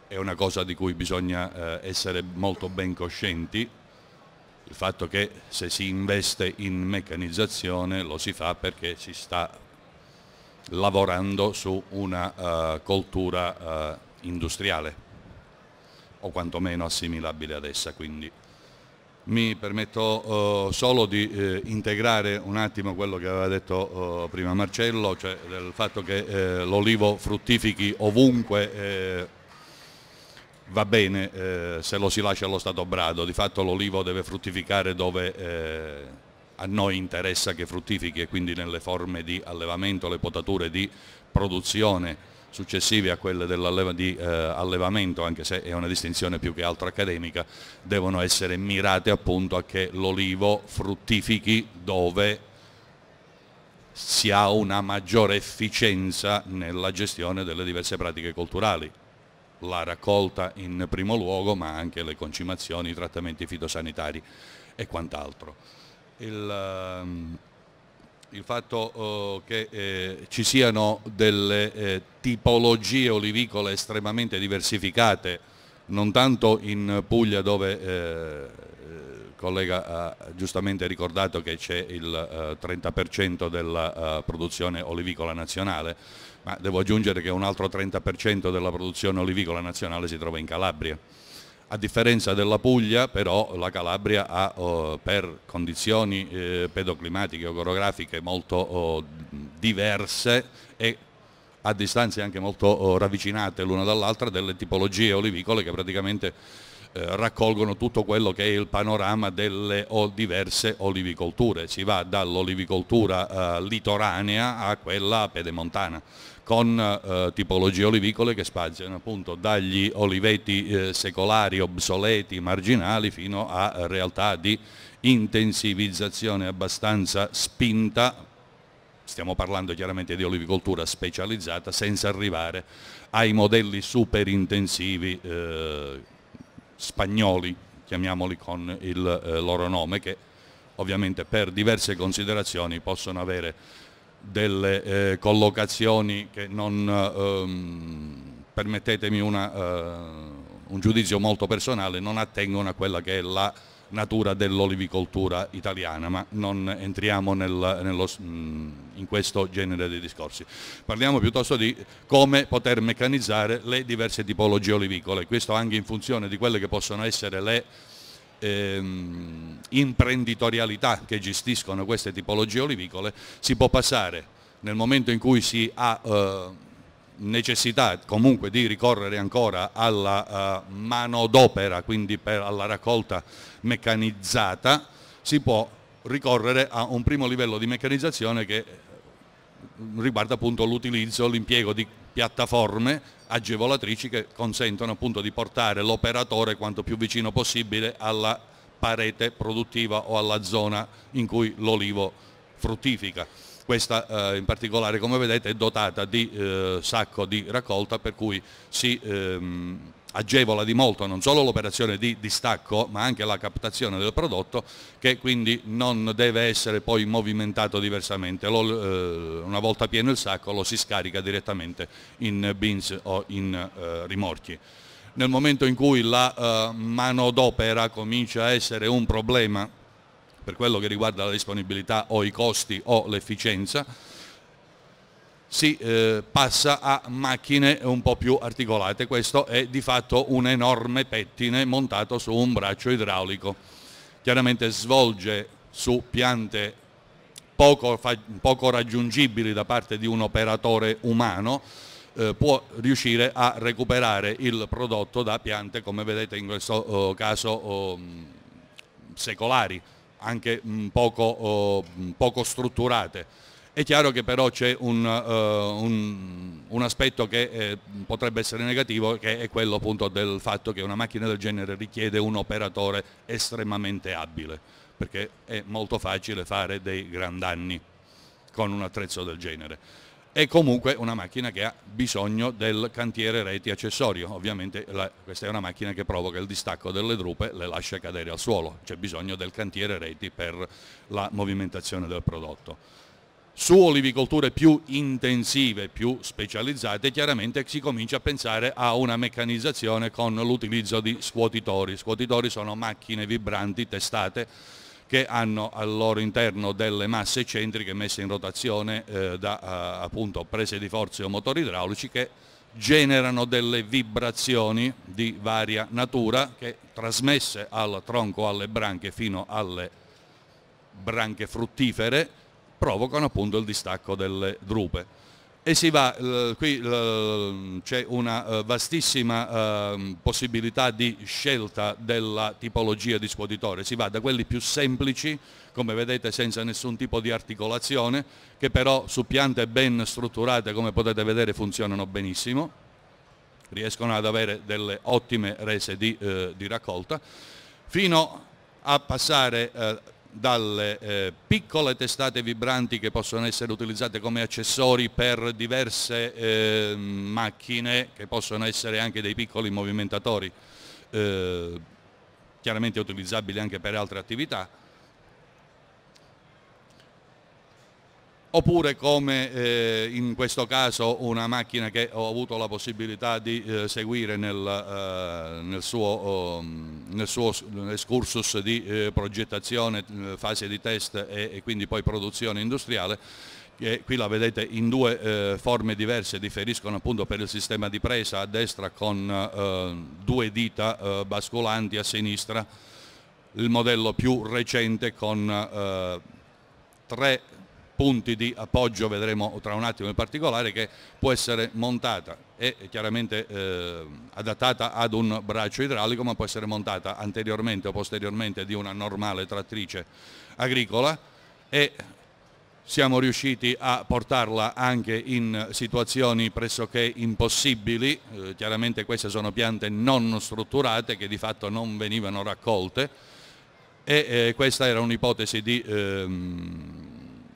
è una cosa di cui bisogna eh, essere molto ben coscienti, il fatto che se si investe in meccanizzazione lo si fa perché si sta lavorando su una uh, coltura uh, industriale o quantomeno assimilabile ad essa, quindi mi permetto eh, solo di eh, integrare un attimo quello che aveva detto eh, prima Marcello, cioè del fatto che eh, l'olivo fruttifichi ovunque eh, va bene eh, se lo si lascia allo stato brado, di fatto l'olivo deve fruttificare dove a noi interessa che fruttifichi e quindi nelle forme di allevamento, le potature di produzione successivi a quelle di eh, allevamento, anche se è una distinzione più che altro accademica, devono essere mirate appunto a che l'olivo fruttifichi dove si ha una maggiore efficienza nella gestione delle diverse pratiche culturali la raccolta in primo luogo ma anche le concimazioni, i trattamenti fitosanitari e quant'altro. Il, ehm, il fatto eh, che eh, ci siano delle eh, tipologie olivicole estremamente diversificate, non tanto in Puglia dove il eh, eh, collega ha giustamente ricordato che c'è il 30% eh, della produzione olivicola nazionale, ma devo aggiungere che un altro 30% della produzione olivicola nazionale si trova in Calabria. A differenza della Puglia però la Calabria ha oh, per condizioni eh, pedoclimatiche o orografiche molto oh, diverse e a distanze anche molto oh, ravvicinate l'una dall'altra delle tipologie olivicole che praticamente eh, raccolgono tutto quello che è il panorama delle oh, diverse olivicolture. Si va dall'olivicoltura eh, litoranea a quella pedemontana con eh, tipologie olivicole che spaziano appunto dagli oliveti eh, secolari, obsoleti, marginali fino a realtà di intensivizzazione abbastanza spinta, stiamo parlando chiaramente di olivicoltura specializzata, senza arrivare ai modelli super intensivi eh, spagnoli, chiamiamoli con il eh, loro nome, che ovviamente per diverse considerazioni possono avere delle eh, collocazioni che non, ehm, permettetemi una, eh, un giudizio molto personale, non attengono a quella che è la natura dell'olivicoltura italiana, ma non entriamo nel, nello, mm, in questo genere di discorsi. Parliamo piuttosto di come poter meccanizzare le diverse tipologie olivicole, questo anche in funzione di quelle che possono essere le ehm, imprenditorialità che gestiscono queste tipologie olivicole, si può passare nel momento in cui si ha eh, necessità comunque di ricorrere ancora alla eh, d'opera, quindi per, alla raccolta meccanizzata, si può ricorrere a un primo livello di meccanizzazione che riguarda appunto l'utilizzo, l'impiego di piattaforme agevolatrici che consentono appunto di portare l'operatore quanto più vicino possibile alla parete produttiva o alla zona in cui l'olivo fruttifica. Questa eh, in particolare come vedete è dotata di eh, sacco di raccolta per cui si ehm, agevola di molto non solo l'operazione di distacco ma anche la captazione del prodotto che quindi non deve essere poi movimentato diversamente, lo, eh, una volta pieno il sacco lo si scarica direttamente in bins o in eh, rimorchi. Nel momento in cui la eh, d'opera comincia a essere un problema per quello che riguarda la disponibilità o i costi o l'efficienza, si eh, passa a macchine un po' più articolate. Questo è di fatto un enorme pettine montato su un braccio idraulico. Chiaramente svolge su piante poco, poco raggiungibili da parte di un operatore umano, eh, può riuscire a recuperare il prodotto da piante come vedete in questo oh, caso oh, secolari, anche mh, mm, poco, oh, mm, poco strutturate è chiaro che però c'è un, uh, un, un aspetto che eh, potrebbe essere negativo, che è quello appunto del fatto che una macchina del genere richiede un operatore estremamente abile, perché è molto facile fare dei gran danni con un attrezzo del genere. È comunque una macchina che ha bisogno del cantiere reti accessorio, ovviamente la, questa è una macchina che provoca il distacco delle drupe, le lascia cadere al suolo, c'è bisogno del cantiere reti per la movimentazione del prodotto su olivicolture più intensive, più specializzate, chiaramente si comincia a pensare a una meccanizzazione con l'utilizzo di scuotitori. Scuotitori sono macchine vibranti testate che hanno al loro interno delle masse centriche messe in rotazione eh, da eh, appunto, prese di forze o motori idraulici che generano delle vibrazioni di varia natura che trasmesse al tronco, alle branche fino alle branche fruttifere provocano appunto il distacco delle drupe. E si va, qui c'è una eh, vastissima ehm, possibilità di scelta della tipologia di spoditore, si va da quelli più semplici, come vedete senza nessun tipo di articolazione, che però su piante ben strutturate come potete vedere funzionano benissimo, riescono ad avere delle ottime rese di, eh, di raccolta, fino a passare eh, dalle eh, piccole testate vibranti che possono essere utilizzate come accessori per diverse eh, macchine che possono essere anche dei piccoli movimentatori eh, chiaramente utilizzabili anche per altre attività oppure come eh, in questo caso una macchina che ho avuto la possibilità di eh, seguire nel, eh, nel, suo, ehm, nel suo excursus di eh, progettazione, eh, fase di test e, e, quindi poi produzione industriale, che qui la vedete in due eh, forme diverse, differiscono appunto per il sistema di presa a destra con due dita bascolanti a sinistra, il modello più recente con tre punti di appoggio, vedremo tra un attimo in particolare, che può essere montata e chiaramente eh, adattata ad un braccio idraulico, ma può essere montata anteriormente o posteriormente di una normale trattrice agricola e siamo riusciti a portarla anche in situazioni pressoché impossibili, eh, chiaramente queste sono piante non strutturate che di fatto non venivano raccolte e eh, questa era un'ipotesi di ehm,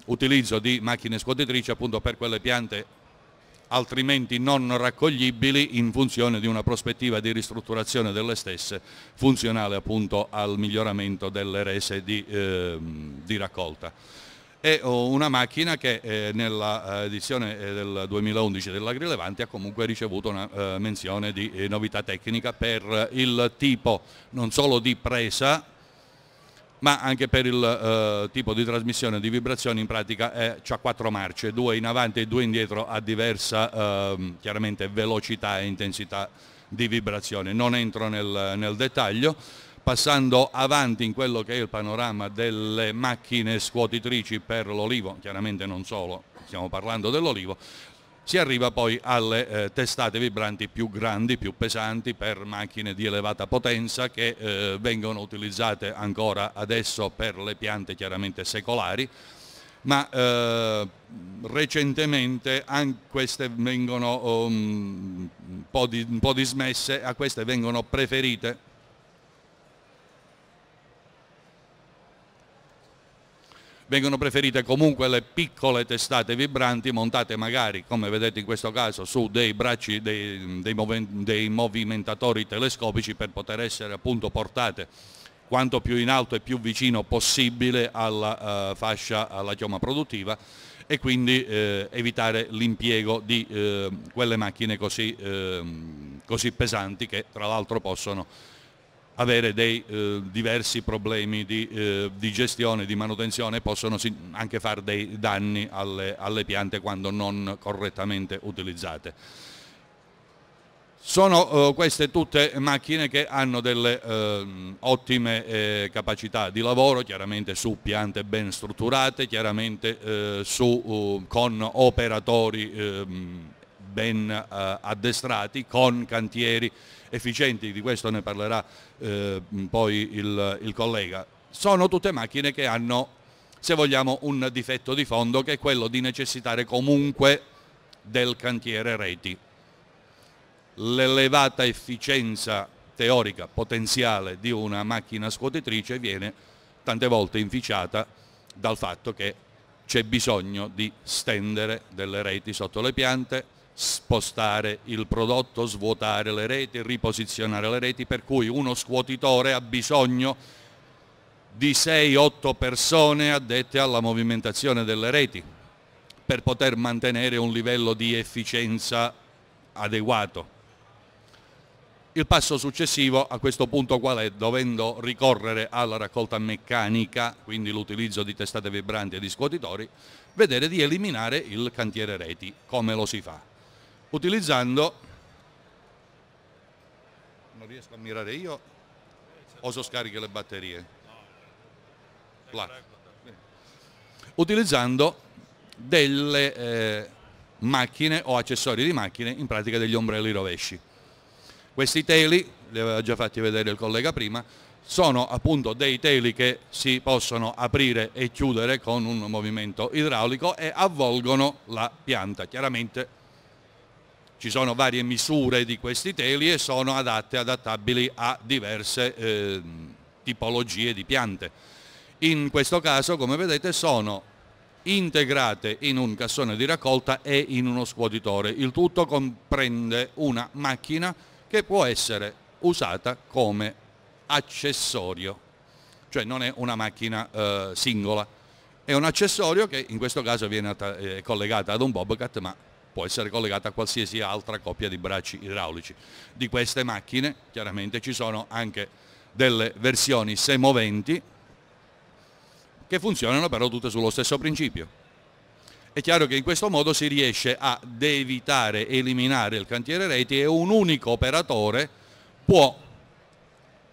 utilizzo di macchine scuotitrici appunto per quelle piante altrimenti non raccoglibili in funzione di una prospettiva di ristrutturazione delle stesse funzionale appunto al miglioramento delle rese di, eh, di raccolta. È eh, una macchina che eh, nella eh, edizione eh, del 2011 dell'Agri ha comunque ricevuto una eh, menzione di novità tecnica per il tipo non solo di presa ma anche per il eh, tipo di trasmissione di vibrazioni in pratica eh, ha quattro marce, due in avanti e due indietro a diversa eh, chiaramente velocità e intensità di vibrazione. Non entro nel, nel dettaglio passando avanti in quello che è il panorama delle macchine scuotitrici per l'olivo, chiaramente non solo, stiamo parlando dell'olivo, si arriva poi alle eh, testate vibranti più grandi, più pesanti per macchine di elevata potenza che eh, vengono utilizzate ancora adesso per le piante chiaramente secolari, ma eh, recentemente anche queste vengono um, un, po di, un po' dismesse, a queste vengono preferite vengono preferite comunque le piccole testate vibranti montate magari, come vedete in questo caso, su dei bracci dei, dei, mov dei movimentatori telescopici per poter essere appunto portate quanto più in alto e più vicino possibile alla uh, fascia, alla chioma produttiva e quindi eh, evitare l'impiego di eh, quelle macchine così, eh, così pesanti che tra l'altro possono avere dei eh, diversi problemi di, eh, di, gestione, di manutenzione, e possono anche fare dei danni alle, alle piante quando non correttamente utilizzate. Sono eh, queste tutte macchine che hanno delle ehm, ottime eh, capacità di lavoro, chiaramente su piante ben strutturate, chiaramente eh, su, uh, con operatori ehm, ben eh, addestrati con cantieri efficienti, di questo ne parlerà eh, poi il, il collega. Sono tutte macchine che hanno se vogliamo un difetto di fondo che è quello di necessitare comunque del cantiere reti. L'elevata efficienza teorica potenziale di una macchina scuotitrice viene tante volte inficiata dal fatto che c'è bisogno di stendere delle reti sotto le piante, spostare il prodotto, svuotare le reti, riposizionare le reti, per cui uno scuotitore ha bisogno di 6-8 persone addette alla movimentazione delle reti per poter mantenere un livello di efficienza adeguato. Il passo successivo a questo punto qual è? Dovendo ricorrere alla raccolta meccanica, quindi l'utilizzo di testate vibranti e di scuotitori, vedere di eliminare il cantiere reti. Come lo si fa? utilizzando, non riesco a mirare io, o so scarichi le batterie? Là. Utilizzando delle eh, macchine o accessori di macchine, in pratica degli ombrelli rovesci. Questi teli, li aveva già fatti vedere il collega prima, sono appunto dei teli che si possono aprire e chiudere con un movimento idraulico e avvolgono la pianta. Chiaramente ci sono varie misure di questi teli e sono adatte, adattabili a diverse eh, tipologie di piante. In questo caso, come vedete, sono integrate in un cassone di raccolta e in uno scuotitore. Il tutto comprende una macchina che può essere usata come accessorio, cioè non è una macchina eh, singola, è un accessorio che in questo caso viene eh, collegata ad un bobcat ma può essere collegata a qualsiasi altra coppia di bracci idraulici. Di queste macchine chiaramente ci sono anche delle versioni semoventi che funzionano però tutte sullo stesso principio. È chiaro che in questo modo si riesce ad evitare, eliminare il cantiere reti e un unico operatore può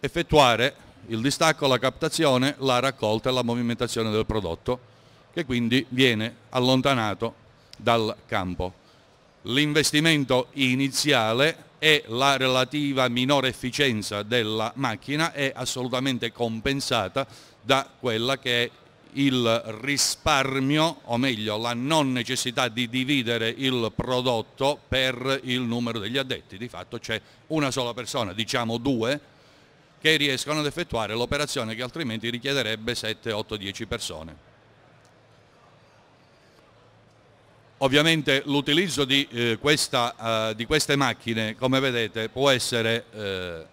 effettuare il distacco, la captazione, la raccolta e la movimentazione del prodotto che quindi viene allontanato dal campo l'investimento iniziale e la relativa minore efficienza della macchina è assolutamente compensata da quella che è il risparmio, o meglio la non necessità di dividere il prodotto per il numero degli addetti. Di fatto c'è una sola persona, diciamo due, che riescono ad effettuare l'operazione che altrimenti richiederebbe 7, 8, 10 persone. Ovviamente l'utilizzo di, eh, questa, eh, di, queste macchine, come vedete, può essere eh,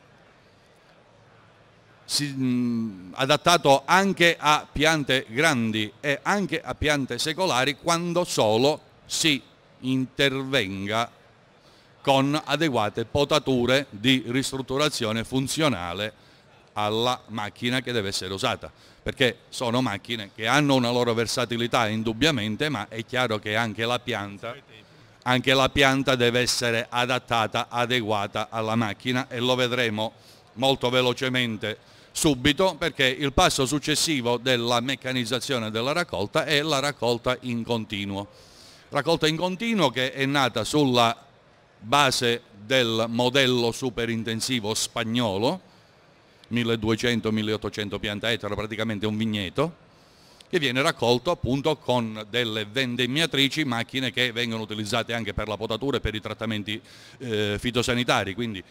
si, mh, adattato anche a piante grandi e anche a piante secolari quando solo si intervenga con adeguate potature di ristrutturazione funzionale alla macchina che deve essere usata, perché sono macchine che hanno una loro versatilità indubbiamente, ma è chiaro che anche la pianta, anche la pianta deve essere adattata, adeguata alla macchina e lo vedremo molto velocemente subito perché il passo successivo della meccanizzazione della raccolta è la raccolta in continuo. Raccolta in continuo che è nata sulla base del modello superintensivo spagnolo 1200-1800 pianta ettaro, praticamente un vigneto, che viene raccolto appunto con delle vendemmiatrici, macchine che vengono utilizzate anche per la potatura e per i trattamenti eh, fitosanitari, quindi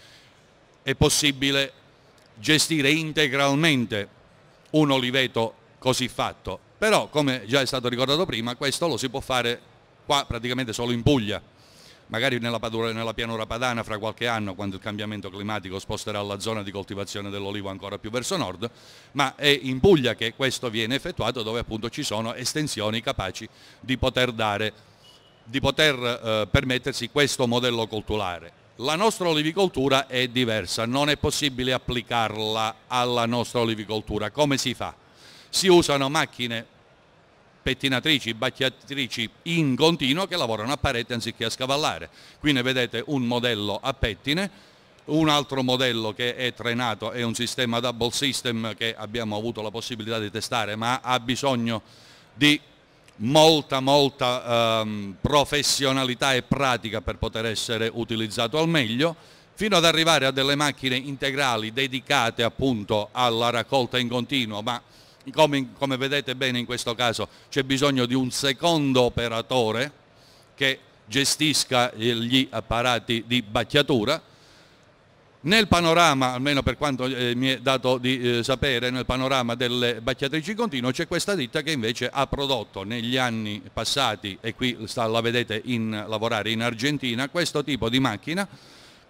è possibile gestire integralmente un oliveto così fatto, però come già è stato ricordato prima questo lo si può fare qua praticamente solo in Puglia, magari nella, padura, nella, pianura padana fra qualche anno quando il cambiamento climatico sposterà la zona di coltivazione dell'olivo ancora più verso nord, ma è in Puglia che questo viene effettuato dove appunto ci sono estensioni capaci di poter, dare, di poter eh, permettersi questo modello coltulare. La nostra olivicoltura è diversa, non è possibile applicarla alla nostra olivicoltura. Come si fa? Si usano macchine pettinatrici, bacchiatrici in continuo che lavorano a parete anziché a scavallare. Qui ne vedete un modello a pettine, un altro modello che è trenato è un sistema double system che abbiamo avuto la possibilità di testare ma ha bisogno di molta molta ehm, professionalità e pratica per poter essere utilizzato al meglio fino ad arrivare a delle macchine integrali dedicate appunto alla raccolta in continuo ma come, come vedete bene in questo caso c'è bisogno di un secondo operatore che gestisca gli apparati di bacchiatura. Nel panorama, almeno per quanto eh, mi è dato di eh, sapere, nel panorama delle bacchiatrici continuo c'è questa ditta che invece ha prodotto negli anni passati, e qui sta, la vedete in, lavorare in Argentina, questo tipo di macchina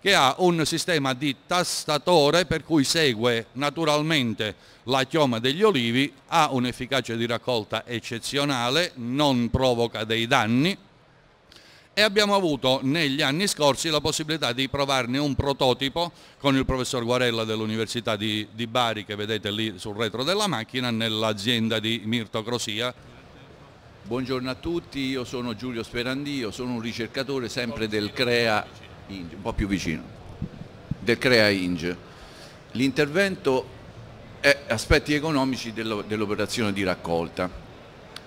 che ha un sistema di tastatore per cui segue naturalmente la chioma degli olivi ha un'efficacia di raccolta eccezionale, non provoca dei danni e abbiamo avuto negli anni scorsi la possibilità di provarne un prototipo con il professor Guarella dell'Università di, di Bari che vedete lì sul retro della macchina nell'azienda di Mirto Crosia Buongiorno a tutti, io sono Giulio Sperandio, sono un ricercatore sempre del CREA Inge, un po' più vicino, del CREA Inge. L'intervento eh, aspetti economici dell'operazione di raccolta.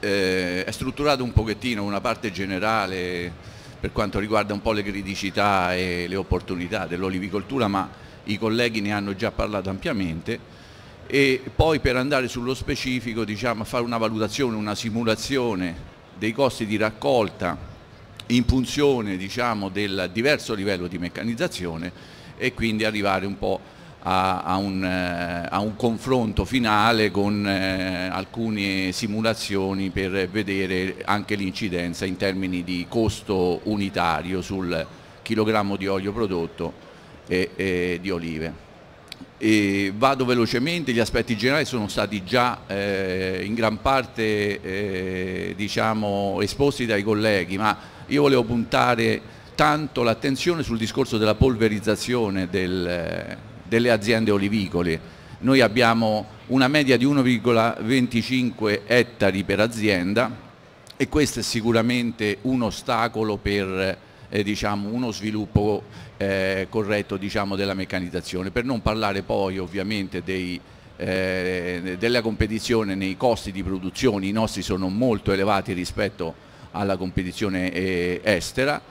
Eh, è strutturato un pochettino una parte generale per quanto riguarda un po' le criticità e le opportunità dell'olivicoltura, ma i colleghi ne hanno già parlato ampiamente e poi per andare sullo specifico diciamo, fare una valutazione, una simulazione dei costi di raccolta in funzione diciamo, del diverso livello di meccanizzazione e quindi arrivare un po' a, a, un, eh, a un, confronto finale con eh, alcune simulazioni per vedere anche l'incidenza in termini di costo unitario sul chilogrammo di olio prodotto e, e di olive. E vado velocemente, gli aspetti generali sono stati già eh, in gran parte eh, diciamo, esposti dai colleghi, ma io volevo puntare tanto l'attenzione sul discorso della polverizzazione del, delle aziende olivicole. Noi abbiamo una media di 1,25 ettari per azienda e questo è sicuramente un ostacolo per eh, diciamo, uno sviluppo eh, corretto diciamo, della meccanizzazione, per non parlare poi ovviamente dei, eh, della competizione nei costi di produzione, i nostri sono molto elevati rispetto alla competizione eh, estera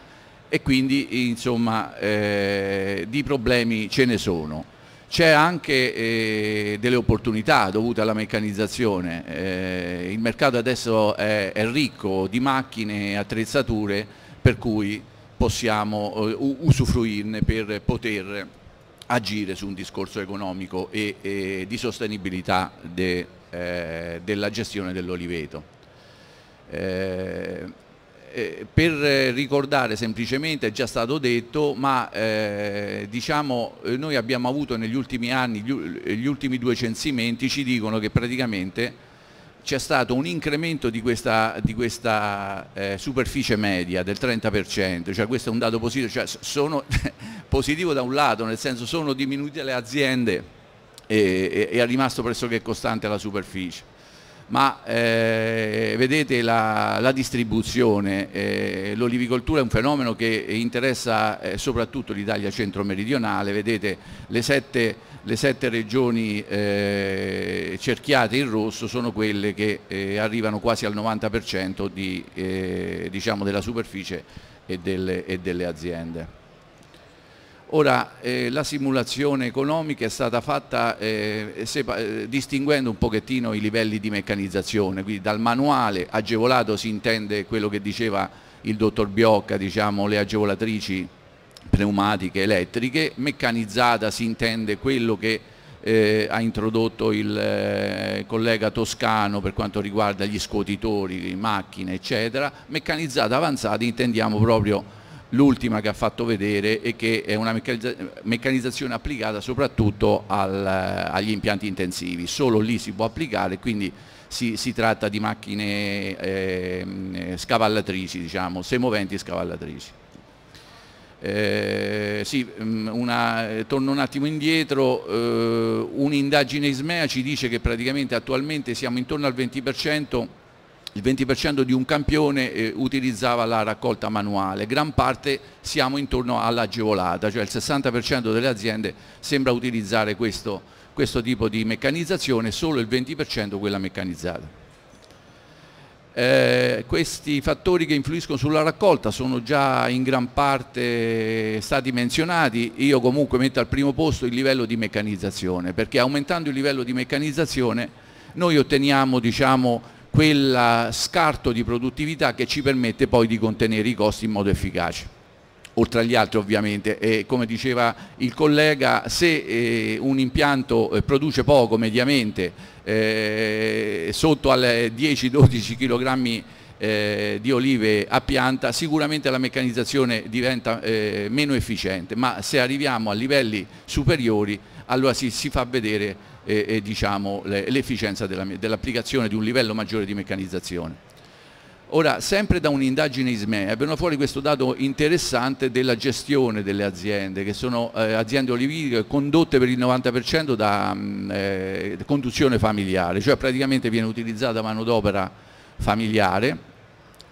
e quindi insomma eh, di problemi ce ne sono. C'è anche eh, delle opportunità dovute alla meccanizzazione, eh, il mercato adesso è, è, ricco di macchine e attrezzature per cui possiamo eh, usufruirne per poter agire su un discorso economico e, e di sostenibilità de, eh, della gestione dell'oliveto. Eh, eh, per ricordare semplicemente, è già stato detto, ma eh, diciamo, eh, noi abbiamo avuto negli ultimi anni, gli, ultimi due censimenti ci dicono che praticamente c'è stato un incremento di questa, di questa eh, superficie media del 30%, cioè questo è un dato positivo, cioè sono positivo da un lato, nel senso sono diminuite le aziende e, e, e è rimasto pressoché costante la superficie ma eh, vedete la, la distribuzione, eh, l'olivicoltura è un fenomeno che interessa eh, soprattutto l'Italia centro-meridionale, vedete le sette, le sette regioni eh, cerchiate in rosso sono quelle che eh, arrivano quasi al 90% di, eh, diciamo, della superficie e delle, e delle aziende. Ora eh, la simulazione economica è stata fatta eh, se, eh, distinguendo un pochettino i livelli di meccanizzazione, quindi dal manuale agevolato si intende quello che diceva il dottor Biocca, diciamo, le agevolatrici pneumatiche elettriche, meccanizzata si intende quello che eh, ha introdotto il eh, collega Toscano per quanto riguarda gli scuotitori, macchine eccetera, meccanizzata avanzata intendiamo proprio l'ultima che ha fatto vedere e che è una meccanizzazione applicata soprattutto al, agli impianti intensivi, solo lì si può applicare, quindi si, si tratta di macchine eh, scavallatrici, diciamo, semoventi scavallatrici. Eh, sì, mm, una, torno un attimo indietro, eh, un'indagine ISMEA ci dice che praticamente attualmente siamo intorno al 20% il 20% di un campione eh, utilizzava la raccolta manuale, gran parte siamo intorno all'agevolata, cioè il 60% delle aziende sembra utilizzare questo, questo, tipo di meccanizzazione, solo il 20% quella meccanizzata. Eh, questi fattori che influiscono sulla raccolta sono già in gran parte stati menzionati, io comunque metto al primo posto il livello di meccanizzazione, perché aumentando il livello di meccanizzazione noi otteniamo diciamo, quel scarto di produttività che ci permette poi di contenere i costi in modo efficace oltre agli altri ovviamente e come diceva il collega se eh, un impianto eh, produce poco mediamente eh, sotto alle 10-12 kg di olive a pianta sicuramente la meccanizzazione diventa eh, meno efficiente ma se arriviamo a livelli superiori allora si, si fa vedere e, e diciamo, l'efficienza dell'applicazione dell di un livello maggiore di meccanizzazione. Ora, sempre da un'indagine ISME è venuto fuori questo dato interessante della gestione delle aziende, che sono eh, aziende olivitiche condotte per il 90% da mm, eh, conduzione familiare, cioè praticamente viene utilizzata manodopera familiare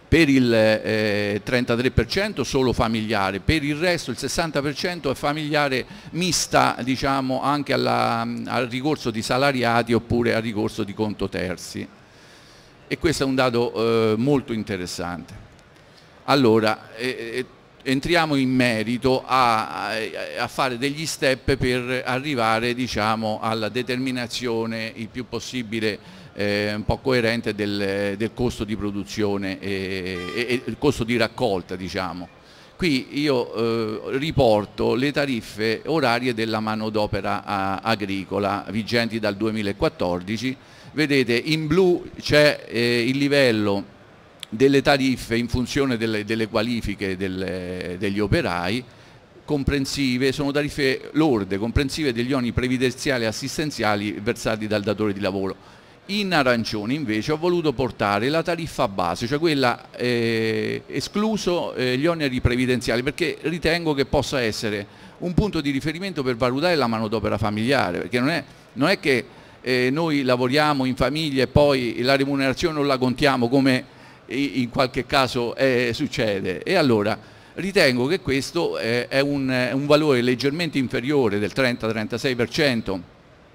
per il eh, 33% solo familiare, per il resto il 60% è familiare mista diciamo, anche alla, al ricorso di salariati oppure al ricorso di conto terzi e questo è un dato eh, molto interessante. Allora, eh, eh entriamo in merito a, a, fare degli step per arrivare diciamo, alla determinazione il più possibile eh, un po' coerente del, del costo di produzione e, e, e, il costo di raccolta diciamo. Qui io eh, riporto le tariffe orarie della manodopera agricola vigenti dal 2014, vedete in blu c'è eh, il livello delle tariffe in funzione delle, delle qualifiche delle, degli operai comprensive, sono tariffe lorde comprensive degli oni previdenziali e assistenziali versati dal datore di lavoro. In arancione invece ho voluto portare la tariffa base, cioè quella eh, escluso eh, gli oneri previdenziali, perché ritengo che possa essere un punto di riferimento per valutare la manodopera familiare, perché non è, non è che eh, noi lavoriamo in famiglia e poi la remunerazione non la contiamo come in qualche caso eh, succede. E allora ritengo che questo eh, è un, è un valore leggermente inferiore del 30-36%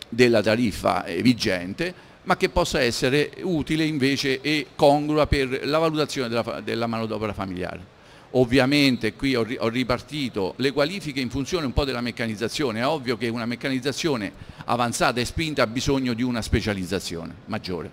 della tariffa eh, vigente ma che possa essere utile invece e congrua per la valutazione della, della manodopera familiare. Ovviamente qui ho, ho, ripartito le qualifiche in funzione un po' della meccanizzazione, è ovvio che una meccanizzazione avanzata e spinta ha bisogno di una specializzazione maggiore.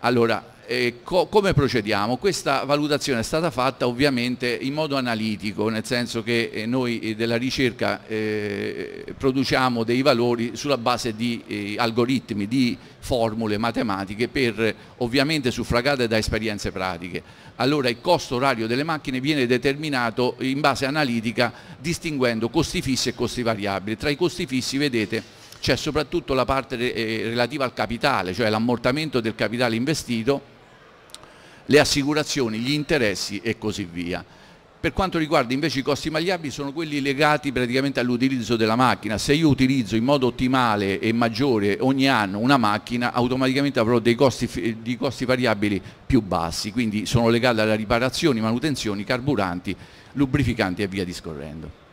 Allora, eh, co come procediamo? Questa valutazione è stata fatta ovviamente in modo analitico, nel senso che eh, noi eh, della ricerca eh, produciamo dei valori sulla base di eh, algoritmi, di formule matematiche per, ovviamente suffragate da esperienze pratiche. Allora il costo orario delle macchine viene determinato in base analitica distinguendo costi fissi e costi variabili. Tra i costi fissi vedete c'è soprattutto la parte eh, relativa al capitale, cioè l'ammortamento del capitale investito le assicurazioni, gli interessi e così via. Per quanto riguarda invece i costi magliabili sono quelli legati praticamente all'utilizzo della macchina. Se io utilizzo in modo ottimale e maggiore ogni anno una macchina, automaticamente avrò dei costi, dei costi variabili più bassi, quindi sono legati alla riparazione, manutenzioni, carburanti, lubrificanti e via discorrendo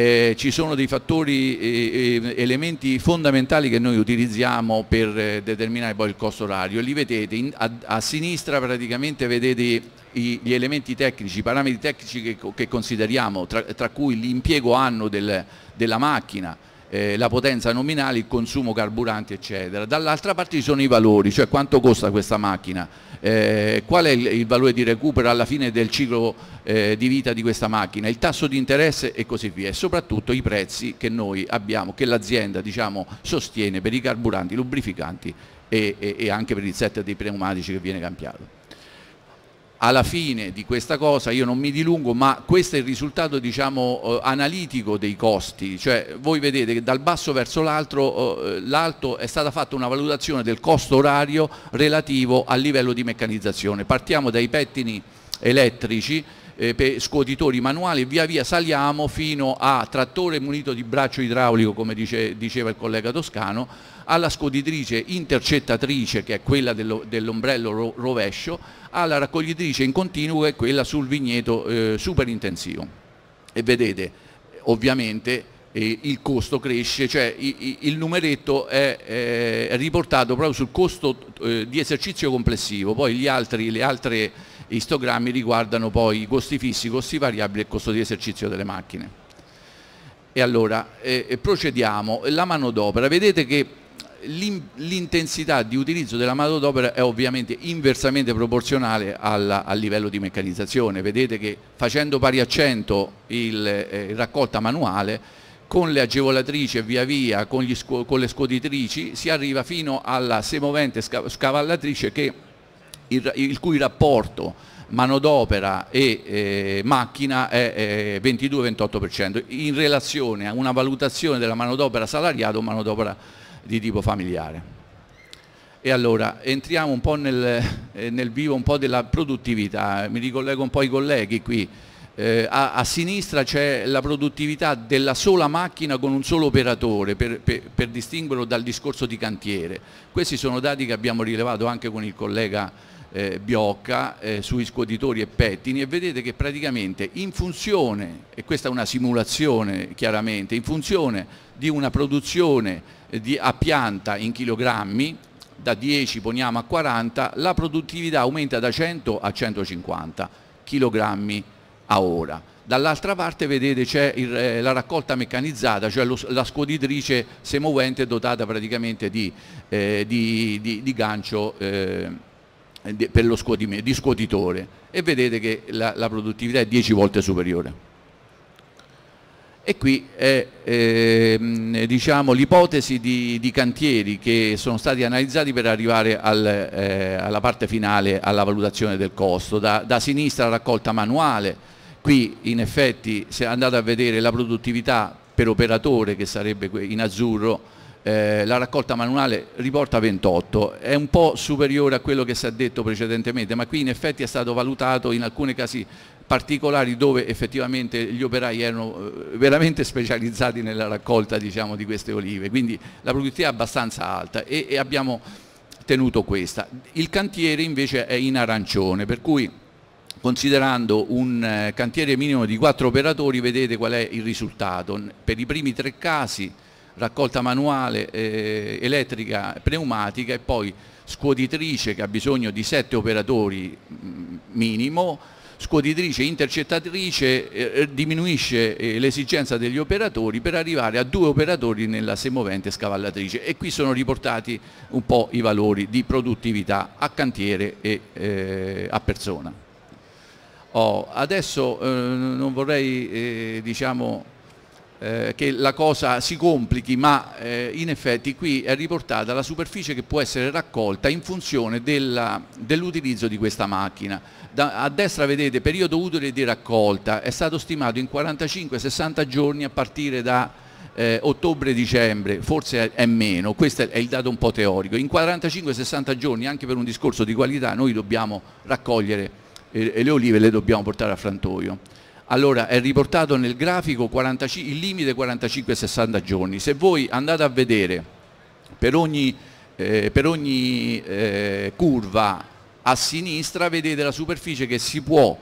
eh, ci sono dei fattori, eh, eh, elementi fondamentali che noi utilizziamo per eh, determinare poi il costo orario. Li vedete, in, a, a, sinistra praticamente vedete i, gli elementi tecnici, i parametri tecnici che, che consideriamo, tra, tra cui l'impiego anno del, della macchina, eh, la potenza nominale, il consumo carburante eccetera. Dall'altra parte ci sono i valori, cioè quanto costa questa macchina, eh, qual è il, il, valore di recupero alla fine del ciclo eh, di vita di questa macchina, il tasso di interesse e così via e soprattutto i prezzi che noi abbiamo, che l'azienda diciamo, sostiene per i carburanti, i lubrificanti e, e, e anche per il set dei pneumatici che viene cambiato alla fine di questa cosa, io non mi dilungo, ma questo è il risultato diciamo, eh, analitico dei costi, cioè voi vedete che dal basso verso eh, l'alto eh, è stata fatta una valutazione del costo orario relativo al livello di meccanizzazione. Partiamo dai pettini elettrici, eh, per scuotitori manuali e via via saliamo fino a trattore munito di braccio idraulico, come dice, diceva il collega Toscano, alla scoditrice intercettatrice che è quella dell'ombrello rovescio, alla raccoglitrice in continuo che è quella sul vigneto eh, super intensivo. E vedete, ovviamente eh, il costo cresce, cioè i, il numeretto è, eh, è, riportato proprio sul costo eh, di esercizio complessivo, poi gli altri, le altre istogrammi riguardano poi i costi fissi, i costi variabili e il costo di esercizio delle macchine. E allora eh, eh procediamo, la manodopera, vedete che l'intensità di utilizzo della manodopera è ovviamente inversamente proporzionale alla, al livello di meccanizzazione. Vedete che facendo pari a 100 il, eh, raccolta manuale, con le agevolatrici e via via, con, con, le scuotitrici, si arriva fino alla semovente scavallatrice che il, il cui rapporto manodopera e eh, macchina è eh, 22-28% in relazione a una valutazione della manodopera salariata o manodopera di tipo familiare. E allora entriamo un po' nel, eh, nel vivo un po' della produttività, mi ricollego un po' ai colleghi qui, eh, a, a, sinistra c'è la produttività della sola macchina con un solo operatore per, per, per distinguerlo dal discorso di cantiere. Questi sono dati che abbiamo rilevato anche con il collega eh, Biocca, eh, sui scuotitori e pettini e vedete che praticamente in funzione, e questa è una simulazione chiaramente, in funzione di una produzione eh, di, a pianta in chilogrammi, da 10 poniamo a 40, la produttività aumenta da 100 a 150 kg a ora. Dall'altra parte vedete c'è eh, la raccolta meccanizzata, cioè lo, la scuotitrice semovente dotata praticamente di, eh, di, di, di gancio eh, eh, per lo scuotimento, di scuotitore e vedete che la, la produttività è 10 volte superiore. E qui è eh, diciamo, l'ipotesi di, di, cantieri che sono stati analizzati per arrivare al, eh, alla parte finale, alla valutazione del costo. Da, da sinistra la raccolta manuale, qui in effetti se andate a vedere la produttività per operatore che sarebbe in azzurro eh, la raccolta manuale riporta 28, è un po' superiore a quello che si è detto precedentemente, ma qui in effetti è stato valutato in alcuni casi particolari dove effettivamente gli operai erano eh, veramente specializzati nella raccolta diciamo, di queste olive, quindi la produttività è abbastanza alta e, e abbiamo tenuto questa. Il cantiere invece è in arancione, per cui considerando un eh, cantiere minimo di 4 operatori vedete qual è il risultato. Per i primi tre casi raccolta manuale, eh, elettrica, pneumatica e poi scuotitrice che ha bisogno di sette operatori mm, minimo, scuotitrice, intercettatrice, eh, eh, diminuisce eh, l'esigenza degli operatori per arrivare a due operatori nella semovente scavallatrice e qui sono riportati un po' i valori di produttività a cantiere e eh, a persona. Oh, adesso eh, non vorrei diciamo, eh, che la cosa si complichi, ma eh, in effetti qui è riportata la superficie che può essere raccolta in funzione dell'utilizzo dell di questa macchina. Da, a destra vedete periodo utile di raccolta, è stato stimato in 45-60 giorni a partire da eh, ottobre-dicembre, forse è meno, questo è il dato un po' teorico. In 45-60 giorni, anche per un discorso di qualità, noi dobbiamo raccogliere eh, le olive e le dobbiamo portare a frantoio. Allora è riportato nel grafico 45, il limite 45-60 giorni. Se voi andate a vedere per ogni, eh, per ogni eh, curva a sinistra vedete la superficie che si può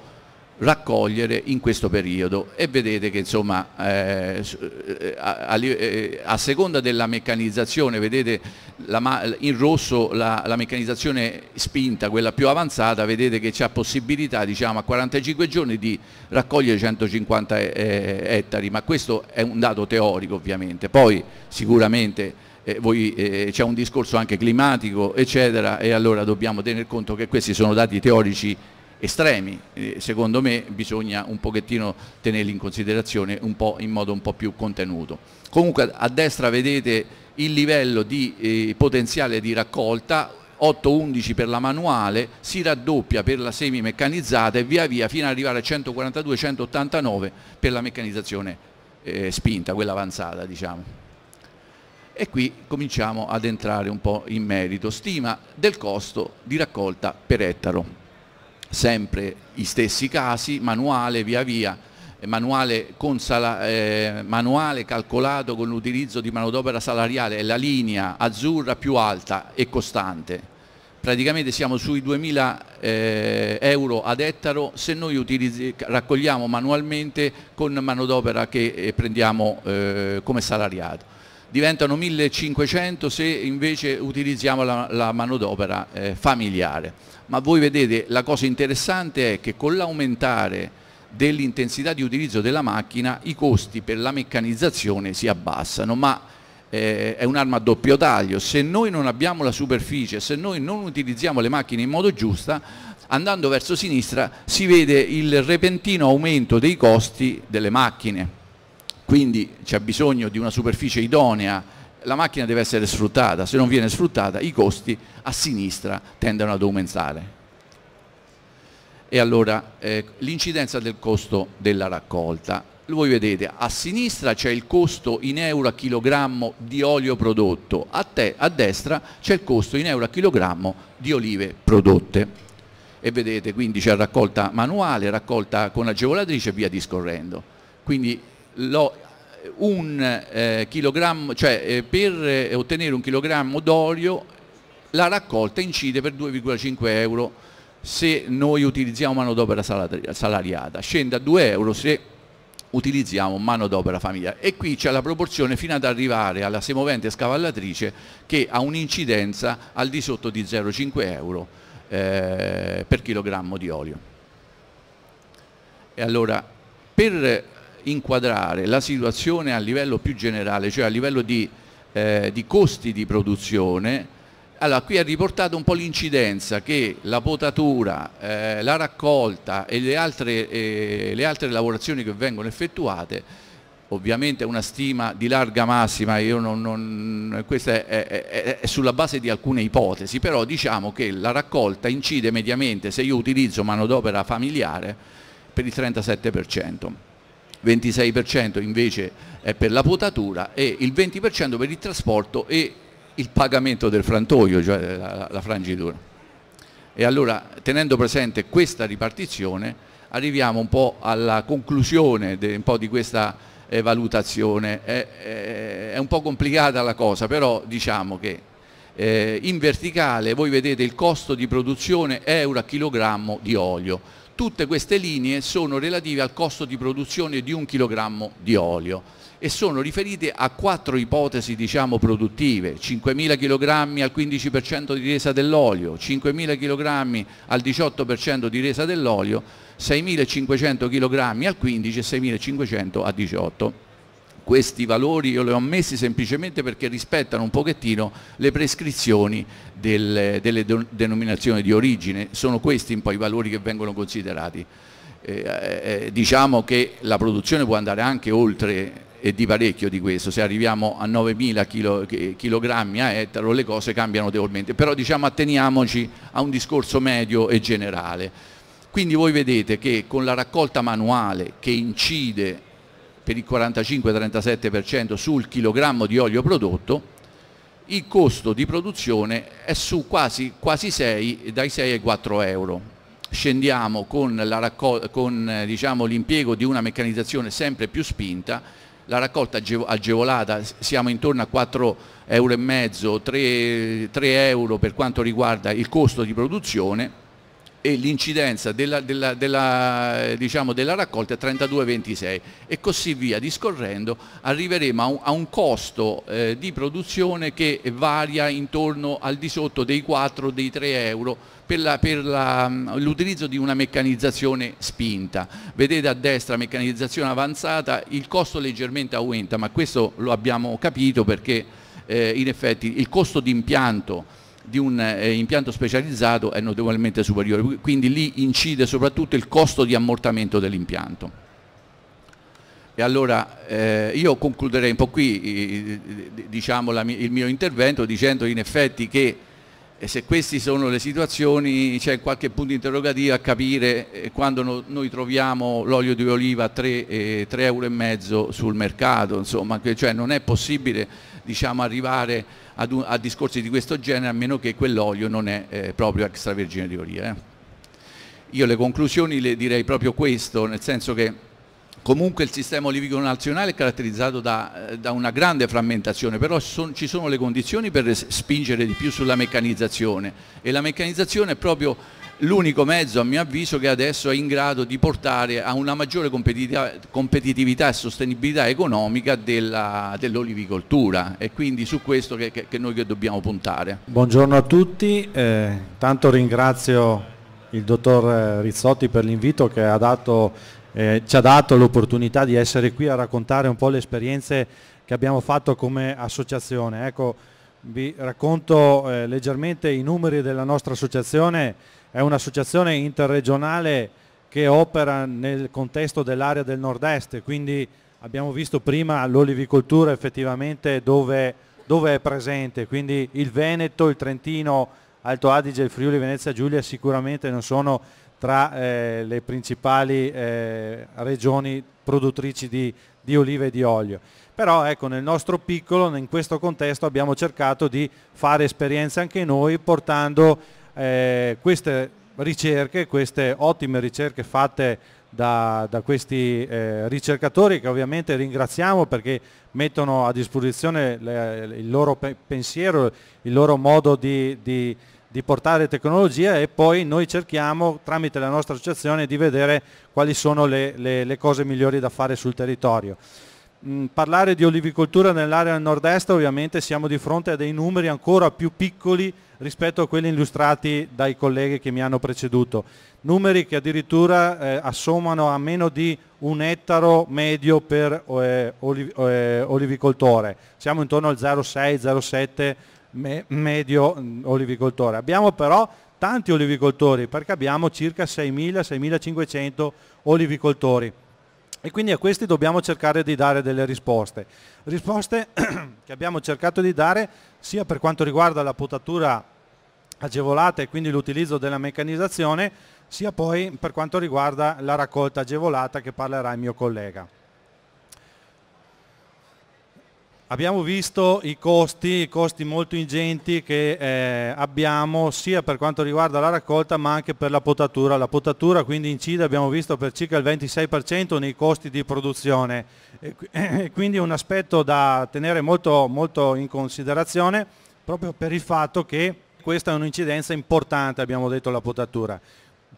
raccogliere in questo periodo e vedete che insomma eh, eh a, a, eh, a, seconda della meccanizzazione vedete la, in rosso la, la, meccanizzazione spinta quella più avanzata vedete che c'è possibilità diciamo a 45 giorni di raccogliere 150 eh, eh, ettari ma questo è un dato teorico ovviamente poi sicuramente eh, c'è un discorso anche climatico eccetera e allora dobbiamo tener conto che questi sono dati teorici estremi, secondo me bisogna un pochettino tenerli in considerazione po in modo un po' più contenuto. Comunque a destra vedete il livello di eh, potenziale di raccolta 8-11 per la manuale, si raddoppia per la semi meccanizzata e via via fino ad arrivare a 142-189 per la meccanizzazione eh, spinta, quella avanzata diciamo. E qui cominciamo ad entrare un po' in merito, stima del costo di raccolta per ettaro sempre i stessi casi, manuale via via, eh, manuale, sala, eh, manuale calcolato con l'utilizzo di manodopera salariale, è la linea azzurra più alta e costante. Praticamente siamo sui 2.000 eh, euro ad ettaro se noi raccogliamo manualmente con manodopera che eh, prendiamo eh, come salariato diventano 1500 se invece utilizziamo la, la manodopera eh, familiare ma voi vedete la cosa interessante è che con l'aumentare dell'intensità di utilizzo della macchina i costi per la meccanizzazione si abbassano, ma eh, è un'arma a doppio taglio, se noi non abbiamo la superficie, se noi non utilizziamo le macchine in modo giusto, andando verso sinistra si vede il repentino aumento dei costi delle macchine, quindi c'è bisogno di una superficie idonea la macchina deve essere sfruttata, se non viene sfruttata i costi a sinistra tendono ad aumentare. E allora eh, l'incidenza del costo della raccolta, voi vedete a sinistra c'è il costo in euro a chilogrammo di olio prodotto, a, te, a destra c'è il costo in euro a chilogrammo di olive prodotte. E vedete quindi c'è raccolta manuale, raccolta con agevolatrice e via discorrendo. Quindi lo, un eh, chilogrammo, cioè eh, per eh, ottenere un chilogrammo d'olio la raccolta incide per 2,5 euro se noi utilizziamo manodopera salariata, scende a 2 euro se utilizziamo manodopera familiare e qui c'è la proporzione fino ad arrivare alla semovente scavallatrice che ha un'incidenza al di sotto di 0,5 euro eh, per chilogrammo di olio. E allora per inquadrare la situazione a livello più generale, cioè a livello di, eh, di costi di produzione, allora, qui ha riportato un po' l'incidenza che la potatura, eh, la raccolta e le altre, eh, le altre, lavorazioni che vengono effettuate, ovviamente è una stima di larga massima, non, non, questa è, è, è, sulla base di alcune ipotesi, però diciamo che la raccolta incide mediamente, se io utilizzo manodopera familiare, per il 37%. 26% invece è per la potatura e il 20% per il trasporto e il pagamento del frantoio, cioè la, la frangitura. E allora tenendo presente questa ripartizione arriviamo un po' alla conclusione de, po di questa eh, valutazione. È, è, è, un po' complicata la cosa, però diciamo che eh, in verticale voi vedete il costo di produzione euro a chilogrammo di olio, Tutte queste linee sono relative al costo di produzione di un chilogrammo di olio e sono riferite a quattro ipotesi diciamo, produttive, 5.000 kg al 15% di resa dell'olio, 5.000 kg al 18% di resa dell'olio, 6.500 kg al 15 e 6.500 al 18% questi valori io li ho ammessi semplicemente perché rispettano un pochettino le prescrizioni del, delle denominazioni di origine, sono questi un po' i valori che vengono considerati. Eh, eh, eh, diciamo che la produzione può andare anche oltre e di parecchio di questo, se arriviamo a 9.000 kg a ettaro le cose cambiano teormente, però diciamo atteniamoci a un discorso medio e generale. Quindi voi vedete che con la raccolta manuale che incide per il 45-37% sul chilogrammo di olio prodotto, il costo di produzione è su quasi, quasi 6, dai 6 ai 4 euro. Scendiamo con, con diciamo, l'impiego di una meccanizzazione sempre più spinta, la raccolta agevolata siamo intorno a 4,5 euro, 3, 3 euro per quanto riguarda il costo di produzione, e l'incidenza della, della, della, diciamo, della, raccolta è 32,26 e così via discorrendo arriveremo a un, a un costo eh, di produzione che varia intorno al di sotto dei 4 dei 3 euro per, l'utilizzo di una meccanizzazione spinta. Vedete a destra meccanizzazione avanzata, il costo leggermente aumenta, ma questo lo abbiamo capito perché eh, in effetti il costo di impianto di un eh, impianto specializzato è notevolmente superiore, quindi lì incide soprattutto il costo di ammortamento dell'impianto. E allora eh, io concluderei un po' qui diciamo la, il mio intervento dicendo in effetti che eh, se queste sono le situazioni c'è qualche punto interrogativo a capire eh, quando no, noi troviamo l'olio di oliva a 3,5 eh, euro sul mercato, insomma, cioè non è possibile diciamo, arrivare un, a discorsi di questo genere a meno che quell'olio non è eh, proprio extravergine di oliva. Eh. Io le conclusioni le direi proprio questo, nel senso che comunque il sistema olivicolo nazionale è caratterizzato da, eh, da una grande frammentazione, però son, ci sono le condizioni per spingere di più sulla meccanizzazione e la meccanizzazione è proprio l'unico mezzo a mio avviso che adesso è in grado di portare a una maggiore competitività e sostenibilità economica dell'olivicoltura dell e quindi su questo che, che, che noi che dobbiamo puntare. Buongiorno a tutti, eh, tanto ringrazio il dottor eh, Rizzotti per l'invito che ha dato, eh, ci ha dato l'opportunità di essere qui a raccontare un po' le esperienze che abbiamo fatto come associazione. Ecco, vi racconto eh, leggermente i numeri della nostra associazione è un'associazione interregionale che opera nel contesto dell'area del nord-est, quindi abbiamo visto prima l'olivicoltura effettivamente dove, dove, è presente, quindi il Veneto, il Trentino, Alto Adige, il Friuli, Venezia, Giulia sicuramente non sono tra eh, le principali eh, regioni produttrici di, di olive e di olio. Però ecco, nel nostro piccolo, in questo contesto abbiamo cercato di fare esperienza anche noi portando eh, queste ricerche, queste ottime ricerche fatte da, da questi eh, ricercatori che ovviamente ringraziamo perché mettono a disposizione le, il loro pe pensiero, il loro modo di, di di portare tecnologia e poi noi cerchiamo tramite la nostra associazione di vedere quali sono le, le, le cose migliori da fare sul territorio. Mm, parlare di olivicoltura nell'area nord-est ovviamente siamo di fronte a dei numeri ancora più piccoli rispetto a quelli illustrati dai colleghi che mi hanno preceduto. Numeri che addirittura eh, assommano a meno di un ettaro medio per eh, oliv eh, olivicoltore. Siamo intorno al 0,6-0,7 me medio mh, mm, olivicoltore. Abbiamo però tanti olivicoltori perché abbiamo circa 6.000-6.500 olivicoltori e quindi a questi dobbiamo cercare di dare delle risposte. Risposte che abbiamo cercato di dare sia per quanto riguarda la potatura agevolata e quindi l'utilizzo della meccanizzazione, sia poi per quanto riguarda la raccolta agevolata che parlerà il mio collega. Abbiamo visto i costi, i costi molto ingenti che eh, abbiamo sia per quanto riguarda la raccolta ma anche per la potatura. La potatura quindi incide, abbiamo visto, per circa il 26% nei costi di produzione. E, eh, quindi un aspetto da tenere molto, molto in considerazione proprio per il fatto che questa è un'incidenza importante, abbiamo detto, la potatura.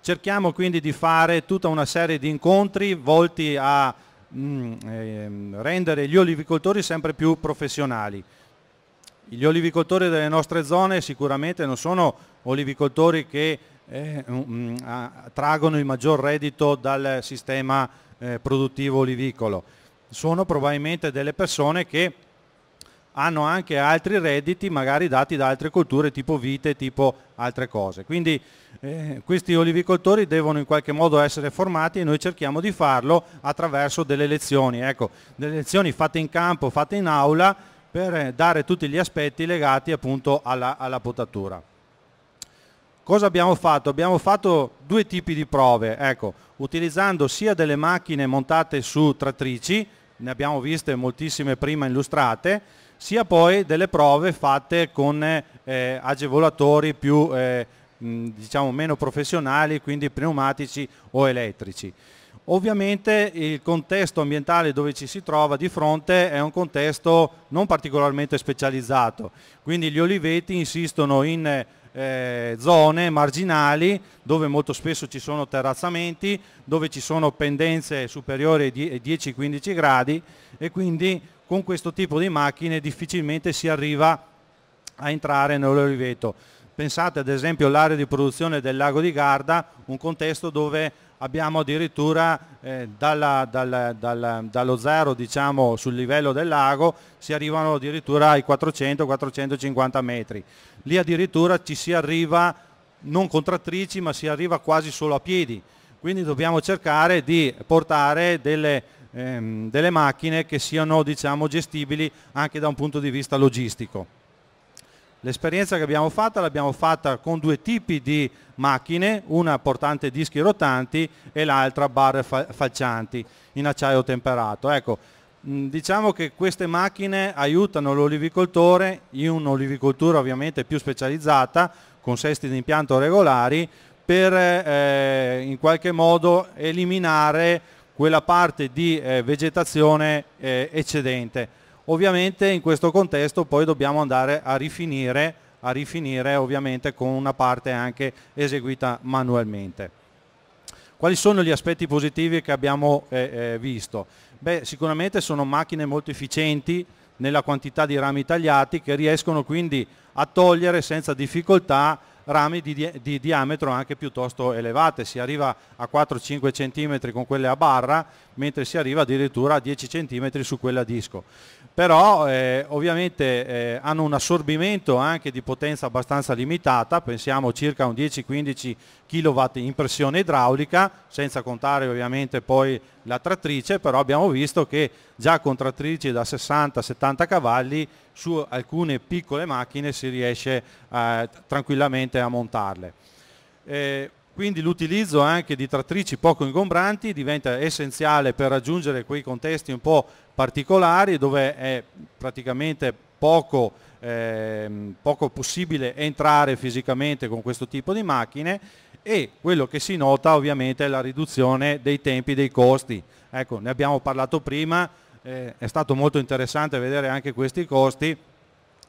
Cerchiamo quindi di fare tutta una serie di incontri volti a mh, mm, ehm, rendere gli olivicoltori sempre più professionali. Gli olivicoltori delle nostre zone sicuramente non sono olivicoltori che eh, mm, mm, traggono il maggior reddito dal sistema eh, produttivo olivicolo, sono probabilmente delle persone che hanno anche altri redditi magari dati da altre colture tipo vite, tipo altre cose. Quindi eh, questi olivicoltori devono in qualche modo essere formati e noi cerchiamo di farlo attraverso delle lezioni, ecco, delle lezioni fatte in campo, fatte in aula per eh, dare tutti gli aspetti legati appunto alla, alla potatura. Cosa abbiamo fatto? Abbiamo fatto due tipi di prove, ecco, utilizzando sia delle macchine montate su trattrici, ne abbiamo viste moltissime prima illustrate, sia poi delle prove fatte con eh, agevolatori più, eh, diciamo meno professionali, quindi pneumatici o elettrici. Ovviamente il contesto ambientale dove ci si trova di fronte è un contesto non particolarmente specializzato, quindi gli oliveti insistono in eh, zone marginali dove molto spesso ci sono terrazzamenti, dove ci sono pendenze superiori ai 10-15 gradi e quindi con questo tipo di macchine difficilmente si arriva a entrare nell'oliveto. Pensate ad esempio all'area di produzione del lago di Garda, un contesto dove abbiamo addirittura eh, dalla, dalla, dalla, dallo zero diciamo, sul livello del lago si arrivano addirittura ai 400-450 metri. Lì addirittura ci si arriva non con trattrici ma si arriva quasi solo a piedi. Quindi dobbiamo cercare di portare delle ehm, delle macchine che siano diciamo, gestibili anche da un punto di vista logistico. L'esperienza che abbiamo fatta l'abbiamo fatta con due tipi di macchine, una portante dischi rotanti e l'altra barre falcianti in acciaio temperato. Ecco, diciamo che queste macchine aiutano l'olivicoltore in un'olivicoltura ovviamente più specializzata, con sesti di impianto regolari, per eh, in qualche modo eliminare quella parte di eh, vegetazione eh, eccedente. Ovviamente in questo contesto poi dobbiamo andare a rifinire, a rifinire ovviamente con una parte anche eseguita manualmente. Quali sono gli aspetti positivi che abbiamo eh, eh visto? Beh, sicuramente sono macchine molto efficienti nella quantità di rami tagliati che riescono quindi a togliere senza difficoltà rami di, di diametro anche piuttosto elevate, si arriva a 4-5 cm con quelle a barra, mentre si arriva addirittura a 10 cm su quella a disco però eh, ovviamente eh, hanno un assorbimento anche di potenza abbastanza limitata, pensiamo circa un 10-15 kW in pressione idraulica, senza contare ovviamente poi la trattrice, però abbiamo visto che già con trattrici da 60-70 cavalli su alcune piccole macchine si riesce eh, tranquillamente a montarle. Eh, quindi l'utilizzo anche di trattrici poco ingombranti diventa essenziale per raggiungere quei contesti un po' particolari dove è praticamente poco, eh, poco possibile entrare fisicamente con questo tipo di macchine e quello che si nota ovviamente è la riduzione dei tempi, dei costi. Ecco, ne abbiamo parlato prima, eh, è stato molto interessante vedere anche questi costi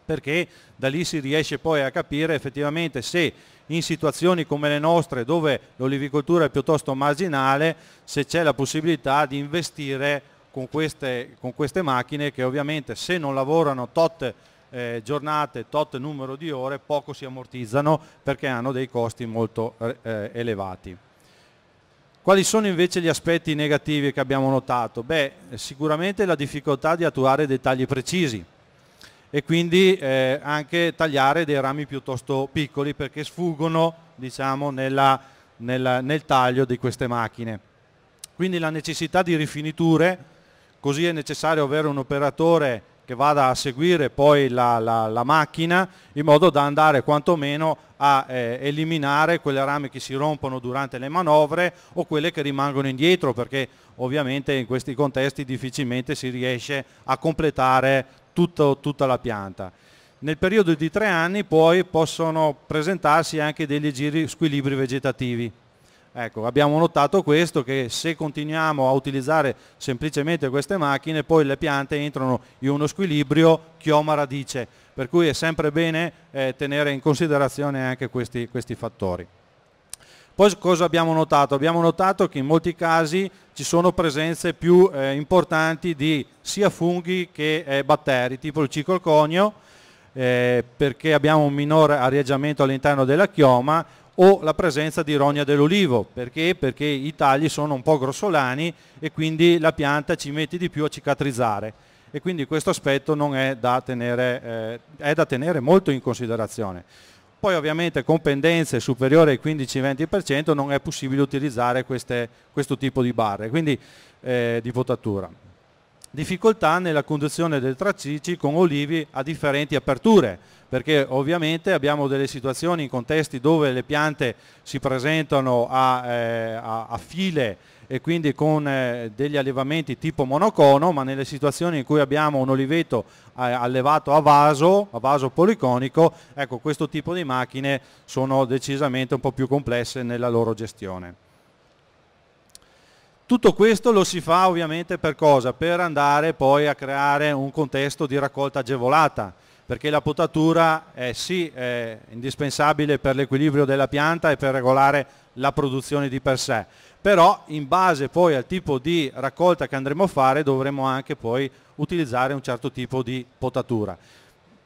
perché da lì si riesce poi a capire effettivamente se in situazioni come le nostre dove l'olivicoltura è piuttosto marginale, se c'è la possibilità di investire con queste, con queste macchine che ovviamente se non lavorano tot eh, giornate, tot numero di ore, poco si ammortizzano perché hanno dei costi molto eh, eh elevati. Quali sono invece gli aspetti negativi che abbiamo notato? Beh, sicuramente la difficoltà di attuare dei tagli precisi, e quindi eh, anche tagliare dei rami piuttosto piccoli perché sfuggono diciamo, nella, nella, nel taglio di queste macchine. Quindi la necessità di rifiniture, così è necessario avere un operatore che vada a seguire poi la, la, la, macchina in modo da andare quantomeno a eh, eliminare quelle rame che si rompono durante le manovre o quelle che rimangono indietro perché ovviamente in questi contesti difficilmente si riesce a completare tutto, tutta la pianta. Nel periodo di tre anni poi possono presentarsi anche dei leggeri squilibri vegetativi. Ecco, abbiamo notato questo, che se continuiamo a utilizzare semplicemente queste macchine, poi le piante entrano in uno squilibrio chioma-radice, per cui è sempre bene eh, tenere in considerazione anche questi, questi fattori. Poi cosa abbiamo notato? Abbiamo notato che in molti casi ci sono presenze più eh, importanti di sia funghi che eh, batteri, tipo il cicolconio, eh, perché abbiamo un minore arieggiamento all'interno della chioma, o la presenza di rogna dell'olivo, perché? perché i tagli sono un po' grossolani e quindi la pianta ci mette di più a cicatrizzare. E quindi questo aspetto è da tenere, eh, è da tenere molto in considerazione. Poi ovviamente con pendenze superiori ai 15-20% non è possibile utilizzare queste, questo tipo di barre, quindi eh, di potatura. Difficoltà nella conduzione del tracici con olivi a differenti aperture, perché ovviamente abbiamo delle situazioni in contesti dove le piante si presentano a, eh, a, a file e quindi con eh, degli allevamenti tipo monocono, ma nelle situazioni in cui abbiamo un oliveto eh, allevato a vaso, a vaso policonico, ecco questo tipo di macchine sono decisamente un po' più complesse nella loro gestione. Tutto questo lo si fa ovviamente per cosa? Per andare poi a creare un contesto di raccolta agevolata, perché la potatura è sì è indispensabile per l'equilibrio della pianta e per regolare la produzione di per sé, però in base poi al tipo di raccolta che andremo a fare dovremo anche poi utilizzare un certo tipo di potatura.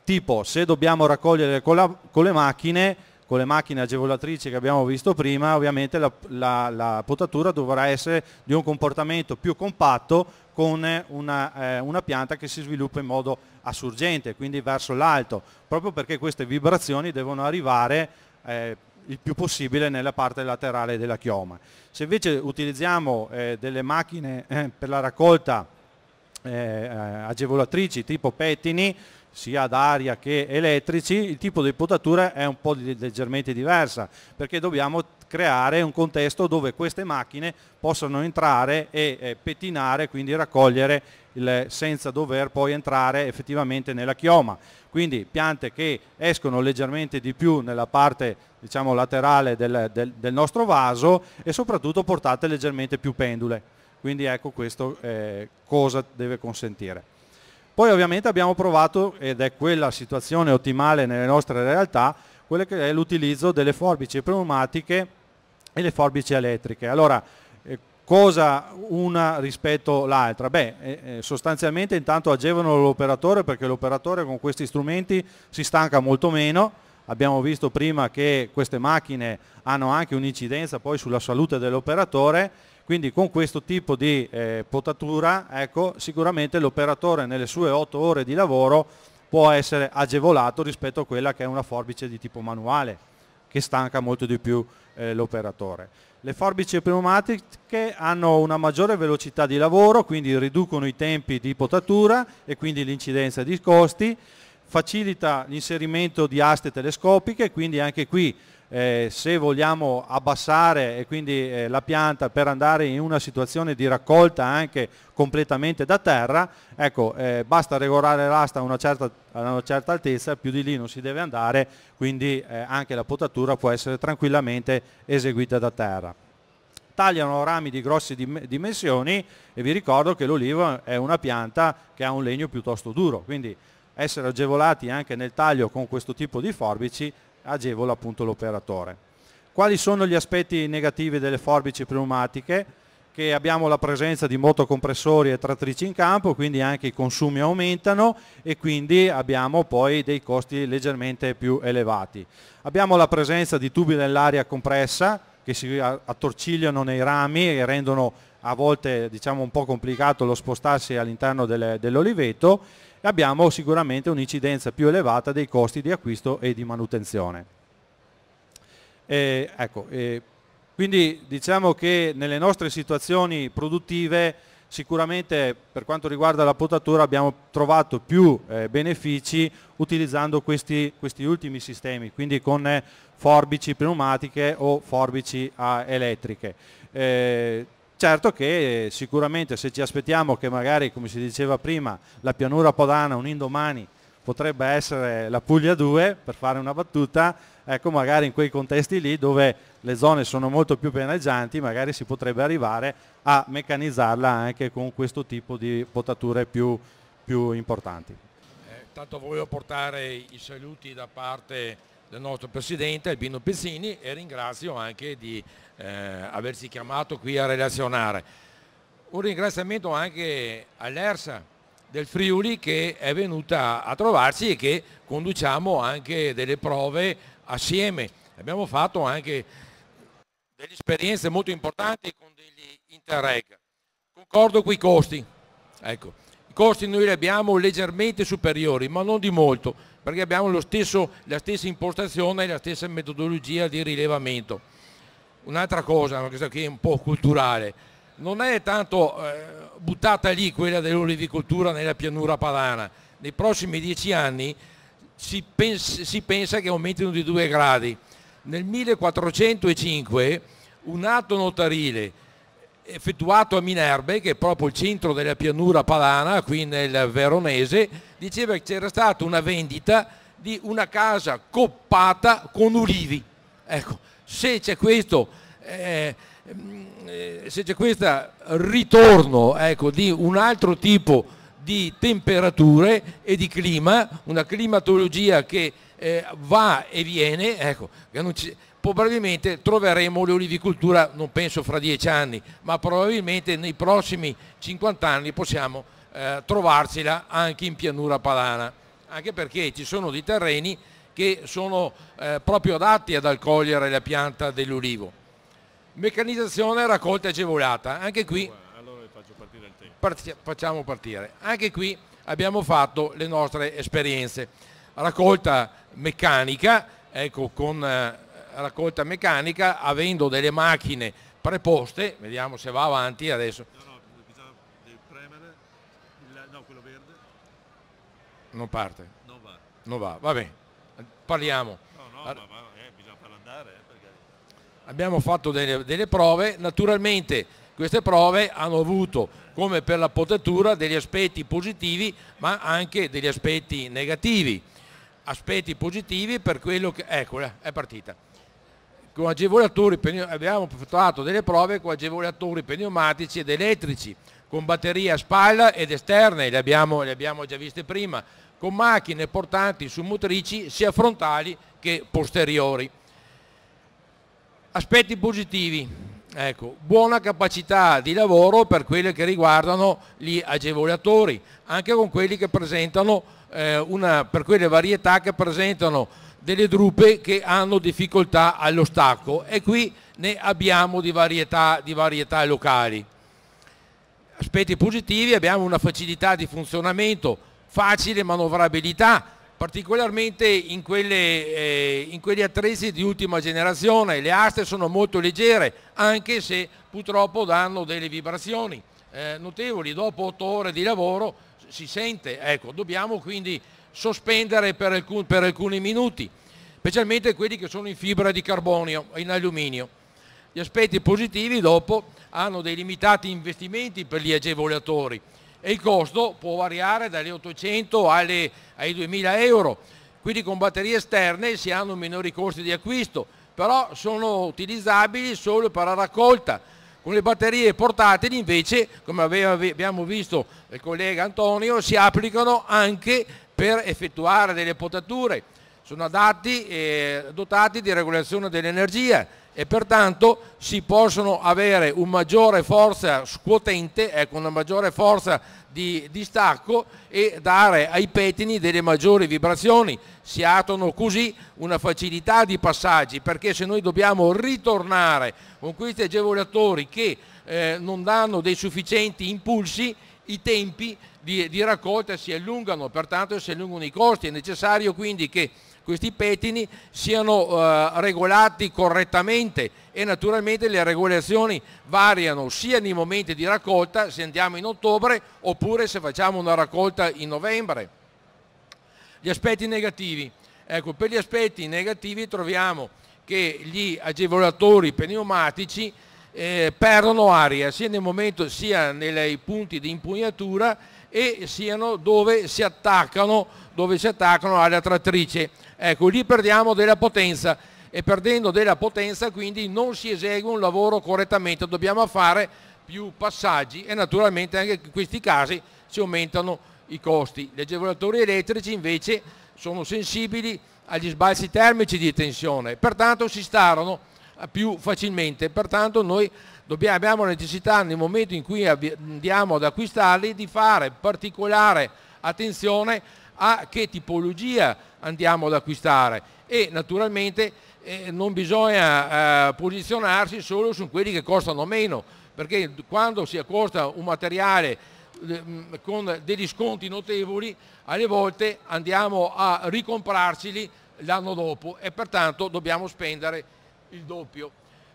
Tipo se dobbiamo raccogliere con, la, con le macchine, con le macchine agevolatrici che abbiamo visto prima, ovviamente la, la, la potatura dovrà essere di un comportamento più compatto con eh, una, eh, una pianta che si sviluppa in modo assurgente, quindi verso l'alto, proprio perché queste vibrazioni devono arrivare eh, il più possibile nella parte laterale della chioma. Se invece utilizziamo eh, delle macchine eh, per la raccolta eh, eh agevolatrici tipo pettini, sia ad aria che elettrici, il tipo di potatura è un po' leggermente diversa perché dobbiamo creare un contesto dove queste macchine possano entrare e eh, pettinare, quindi raccogliere il, senza dover poi entrare effettivamente nella chioma. Quindi piante che escono leggermente di più nella parte diciamo, laterale del, del, del nostro vaso e soprattutto portate leggermente più pendule. Quindi ecco questo eh, cosa deve consentire. Poi ovviamente abbiamo provato, ed è quella situazione ottimale nelle nostre realtà, quello che è l'utilizzo delle forbici pneumatiche e le forbici elettriche. Allora, Cosa una rispetto l'altra? Beh, eh, eh, sostanzialmente intanto agevolano l'operatore perché l'operatore con questi strumenti si stanca molto meno, abbiamo visto prima che queste macchine hanno anche un'incidenza poi sulla salute dell'operatore, quindi con questo tipo di eh, potatura ecco, sicuramente l'operatore nelle sue 8 ore di lavoro può essere agevolato rispetto a quella che è una forbice di tipo manuale che stanca molto di più eh, l'operatore. Le forbici pneumatiche hanno una maggiore velocità di lavoro, quindi riducono i tempi di potatura e quindi l'incidenza di costi, facilita l'inserimento di aste telescopiche, quindi anche qui eh, se vogliamo abbassare eh, quindi, eh, la pianta per andare in una situazione di raccolta anche completamente da terra, ecco, eh, basta regolare l'asta a una, certa, a una, certa, altezza, più di lì non si deve andare, quindi eh, anche la potatura può essere tranquillamente eseguita da terra. Tagliano rami di grosse dimensioni e vi ricordo che l'olivo è una pianta che ha un legno piuttosto duro, quindi essere agevolati anche nel taglio con questo tipo di forbici agevola appunto l'operatore. Quali sono gli aspetti negativi delle forbici pneumatiche? Che abbiamo la presenza di motocompressori e trattrici in campo, quindi anche i consumi aumentano e quindi abbiamo poi dei costi leggermente più elevati. Abbiamo la presenza di tubi nell'aria compressa che si attorcigliano nei rami e rendono a volte diciamo, un po' complicato lo spostarsi all'interno dell'oliveto abbiamo sicuramente un'incidenza più elevata dei costi di acquisto e di manutenzione. E, ecco, e, quindi diciamo che nelle nostre situazioni produttive sicuramente per quanto riguarda la potatura abbiamo trovato più eh, benefici utilizzando questi, questi, ultimi sistemi, quindi con forbici pneumatiche o forbici ah, elettriche. Eh, Certo che eh, sicuramente se ci aspettiamo che magari, come si diceva prima, la pianura podana un indomani potrebbe essere la Puglia 2, per fare una battuta, ecco magari in quei contesti lì dove le zone sono molto più pianeggianti, magari si potrebbe arrivare a meccanizzarla anche con questo tipo di potature più, più importanti. Eh, tanto volevo portare i saluti da parte del nostro Presidente Albino Pezzini e ringrazio anche di eh, aversi chiamato qui a relazionare. Un ringraziamento anche all'ERSA del Friuli che è venuta a trovarci e che conduciamo anche delle prove assieme. Abbiamo fatto anche delle esperienze molto importanti con degli interreg. Concordo con i costi. Ecco. I costi noi li abbiamo leggermente superiori, ma non di molto, perché abbiamo stesso, la stessa impostazione e la stessa metodologia di rilevamento. Un'altra cosa, questa qui è un po' culturale, non è tanto eh, buttata lì quella dell'olivicoltura nella pianura padana. Nei prossimi dieci anni si, pensa, si pensa che aumentino di due gradi. Nel 1405 un atto notarile effettuato a Minerbe, che è proprio il centro della pianura padana, qui nel Veronese, diceva che c'era stata una vendita di una casa coppata con ulivi. Ecco, se c'è questo, eh, mm, eh questo, ritorno ecco, di un altro tipo di temperature e di clima, una climatologia che eh, va e viene, ecco, che non ci, probabilmente troveremo l'olivicultura, non penso fra dieci anni, ma probabilmente nei prossimi 50 anni possiamo eh, trovarcela anche in pianura padana, anche perché ci sono dei terreni che sono eh, proprio adatti ad accogliere la pianta dell'olivo. Meccanizzazione e raccolta agevolata, anche qui allora partire part facciamo partire. Anche qui abbiamo fatto le nostre esperienze. Raccolta meccanica, ecco, con eh, raccolta meccanica avendo delle macchine preposte, vediamo se va avanti adesso. No, no, bisogna premere, il, no, quello verde. Non parte. Non va. Non va, va bene, parliamo. No, no, ma, ma eh, bisogna farlo andare. Eh, Abbiamo fatto delle, delle prove, naturalmente queste prove hanno avuto come per la potatura degli aspetti positivi ma anche degli aspetti negativi aspetti positivi per quello che eccola è partita con agevolatori, abbiamo effettuato delle prove con agevolatori pneumatici ed elettrici, con batterie a spalla ed esterne, le abbiamo, le abbiamo già viste prima, con macchine portanti su motrici sia frontali che posteriori. Aspetti positivi, ecco, buona capacità di lavoro per quelli che riguardano gli agevolatori, anche con quelli che presentano, eh, una, per quelle varietà che presentano delle drupe che hanno difficoltà allo stacco e qui ne abbiamo di varietà, di varietà locali. Aspetti positivi, abbiamo una facilità di funzionamento, facile manovrabilità, particolarmente in, quelle, eh, in quegli attrezzi di ultima generazione, le aste sono molto leggere, anche se purtroppo danno delle vibrazioni eh, notevoli, dopo otto ore di lavoro si sente, ecco, dobbiamo quindi sospendere per, alcun, per alcuni minuti, specialmente quelli che sono in fibra di carbonio e in alluminio. Gli aspetti positivi dopo hanno dei limitati investimenti per gli agevolatori e il costo può variare dalle 800 alle, ai 2000 euro, quindi con batterie esterne si hanno minori costi di acquisto, però sono utilizzabili solo per la raccolta. Con le batterie portatili invece, come abbiamo visto il collega Antonio, si applicano anche per effettuare delle potature, sono adatti, e eh, dotati di regolazione dell'energia e pertanto si possono avere un maggiore forza scuotente, ecco, una maggiore forza di distacco e dare ai pettini delle maggiori vibrazioni. Si attuano così una facilità di passaggi perché se noi dobbiamo ritornare con questi agevolatori che eh, non danno dei sufficienti impulsi i tempi di, di raccolta si allungano, pertanto si allungano i costi, è necessario quindi che questi pettini siano eh, regolati correttamente e naturalmente le regolazioni variano sia nei momenti di raccolta se andiamo in ottobre oppure se facciamo una raccolta in novembre. Gli aspetti negativi. Ecco, per gli aspetti negativi troviamo che gli agevolatori pneumatici eh, perdono aria sia, nel momento, sia nei punti di impugnatura e siano dove si attaccano, dove si attaccano alla trattrice. Ecco, lì perdiamo della potenza e perdendo della potenza quindi non si esegue un lavoro correttamente, dobbiamo fare più passaggi e naturalmente anche in questi casi si aumentano i costi. Gli agevolatori elettrici invece sono sensibili agli sbalzi termici di tensione, pertanto si starono eh, più facilmente. Pertanto noi dobbiamo, abbiamo necessità nel momento in cui andiamo ad acquistarli di fare particolare attenzione a che tipologia andiamo ad acquistare e naturalmente eh, non bisogna eh, posizionarsi solo su quelli che costano meno perché quando si accosta un materiale eh, con degli sconti notevoli alle volte andiamo a ricomprarceli l'anno dopo e pertanto dobbiamo spendere il doppio.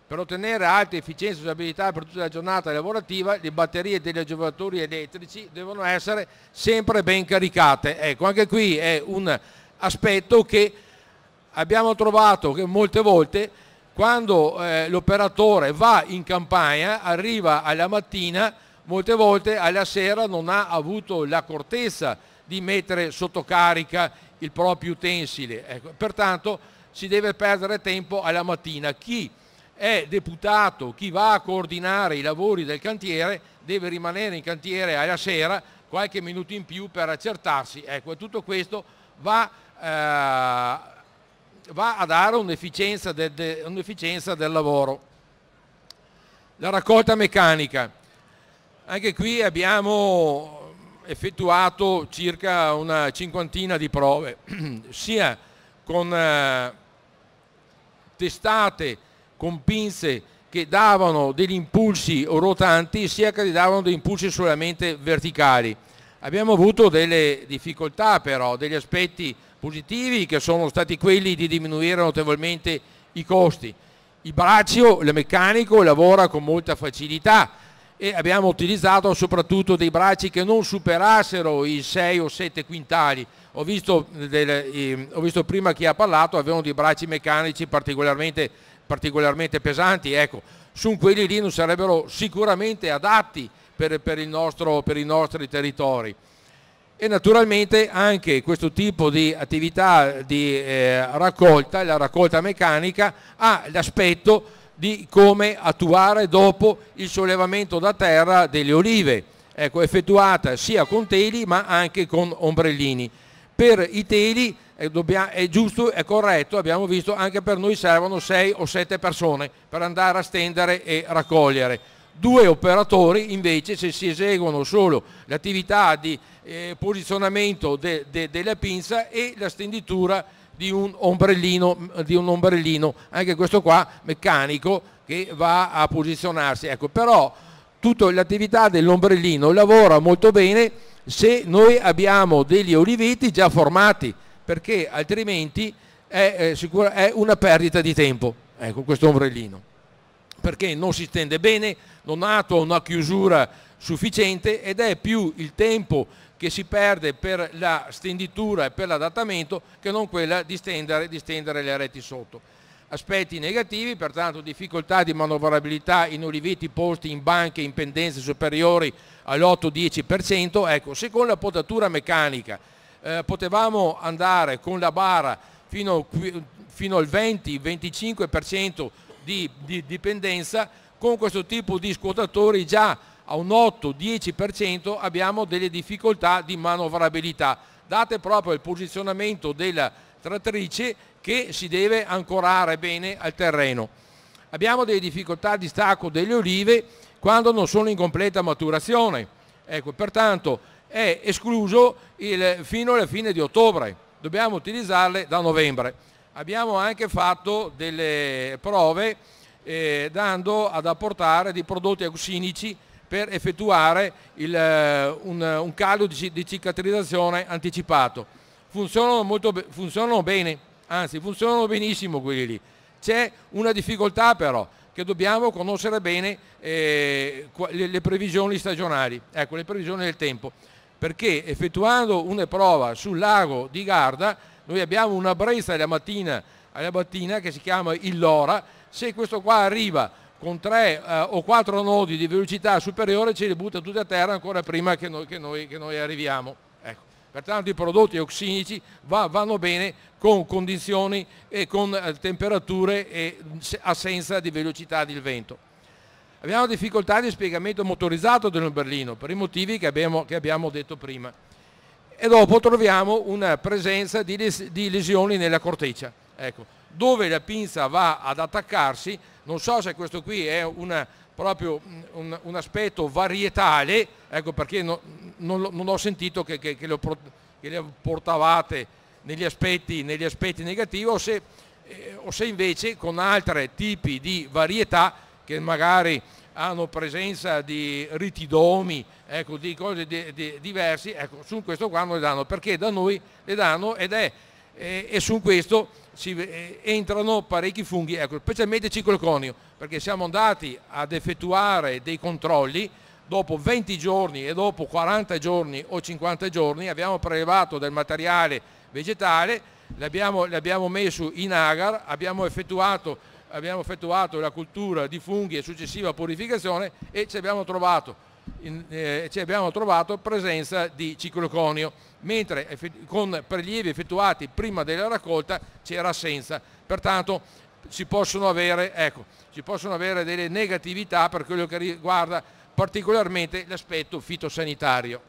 Per ottenere alta efficienza e usabilità per tutta la giornata lavorativa, le batterie degli agevolatori elettrici devono essere sempre ben caricate. Ecco, anche qui è un aspetto che abbiamo trovato che molte volte quando eh, l'operatore va in campagna, arriva alla mattina, molte volte alla sera non ha avuto l'accortezza di mettere sotto carica il proprio utensile. Ecco, pertanto si deve perdere tempo alla mattina. Chi è deputato, chi va a coordinare i lavori del cantiere deve rimanere in cantiere alla sera qualche minuto in più per accertarsi. Ecco, tutto questo va, eh, va a dare un'efficienza de, un del lavoro. La raccolta meccanica. Anche qui abbiamo effettuato circa una cinquantina di prove, sia con eh, testate, con pinze che davano degli impulsi rotanti sia che davano degli impulsi solamente verticali. Abbiamo avuto delle difficoltà però, degli aspetti positivi che sono stati quelli di diminuire notevolmente i costi. Il braccio, il meccanico, lavora con molta facilità e abbiamo utilizzato soprattutto dei bracci che non superassero i 6 o 7 quintali, ho visto, delle, ho visto, prima chi ha parlato, avevano dei bracci meccanici particolarmente, particolarmente pesanti, ecco, su quelli lì non sarebbero sicuramente adatti per, per, nostro, per i nostri territori. E naturalmente anche questo tipo di attività di eh, raccolta, la raccolta meccanica, ha l'aspetto di come attuare dopo il sollevamento da terra delle olive, ecco, effettuata sia con teli ma anche con ombrellini per i teli è, eh, è giusto, è corretto, abbiamo visto anche per noi servono 6 o 7 persone per andare a stendere e raccogliere due operatori invece se si eseguono solo l'attività di eh, posizionamento de, de, della pinza e la stenditura di un, di un, ombrellino, anche questo qua meccanico che va a posizionarsi. Ecco, però tutta l'attività dell'ombrellino lavora molto bene se noi abbiamo degli oliveti già formati perché altrimenti è, sicura, è una perdita di tempo ecco questo ombrellino perché non si stende bene non ha una chiusura sufficiente ed è più il tempo che si perde per la stenditura e per l'adattamento che non quella di stendere, di stendere le reti sotto aspetti negativi, pertanto difficoltà di manovrabilità in oliveti posti in banche in pendenze superiori all'8-10%, ecco, se con la potatura meccanica eh, potevamo andare con la bara fino, fino al 20-25% di, di dipendenza, con questo tipo di scuotatori già a un 8-10% abbiamo delle difficoltà di manovrabilità, date proprio il posizionamento della trattrice che si deve ancorare bene al terreno. Abbiamo delle difficoltà di stacco delle olive quando non sono in completa maturazione. Ecco, pertanto è escluso il, fino alla fine di ottobre, dobbiamo utilizzarle da novembre. Abbiamo anche fatto delle prove eh, dando ad apportare dei prodotti auxinici per effettuare il, eh, un, un, caldo di, di cicatrizzazione anticipato. Funzionano, molto, funzionano bene anzi funzionano benissimo quelli lì. C'è una difficoltà però, che dobbiamo conoscere bene eh, le, le, previsioni stagionali, ecco, le previsioni del tempo, perché effettuando una prova sul lago di Garda, noi abbiamo una brezza alla mattina, alla mattina che si chiama il Lora, se questo qua arriva con tre eh, o quattro nodi di velocità superiore ce li butta tutti a terra ancora prima che noi, che noi, che noi arriviamo. Pertanto i prodotti oxinici va, vanno bene con condizioni e con eh, temperature e assenza di velocità del vento. Abbiamo difficoltà di spiegamento motorizzato del per i motivi che abbiamo, che abbiamo detto prima. E dopo troviamo una presenza di, les, di lesioni nella corteccia. Ecco dove la pinza va ad attaccarsi, non so se questo qui è una, proprio un, un, aspetto varietale, ecco perché no, non, lo, non ho sentito che, che, che, lo, che, lo, portavate negli aspetti, negli aspetti negativi o se, eh, o se invece con altri tipi di varietà che magari hanno presenza di ritidomi, ecco, di cose di, di, diverse, ecco, su questo qua non le danno, perché da noi le danno ed è, eh, e su questo ci, eh, entrano parecchi funghi, ecco, specialmente conio, perché siamo andati ad effettuare dei controlli dopo 20 giorni e dopo 40 giorni o 50 giorni abbiamo prelevato del materiale vegetale, l'abbiamo, l'abbiamo messo in agar, abbiamo effettuato, abbiamo effettuato, la cultura di funghi e successiva purificazione e ci abbiamo trovato, in, eh, ci abbiamo trovato presenza di cicloconio, mentre con prelievi effettuati prima della raccolta c'era assenza. Pertanto si possono avere, ecco, si possono avere delle negatività per quello che riguarda particolarmente l'aspetto fitosanitario.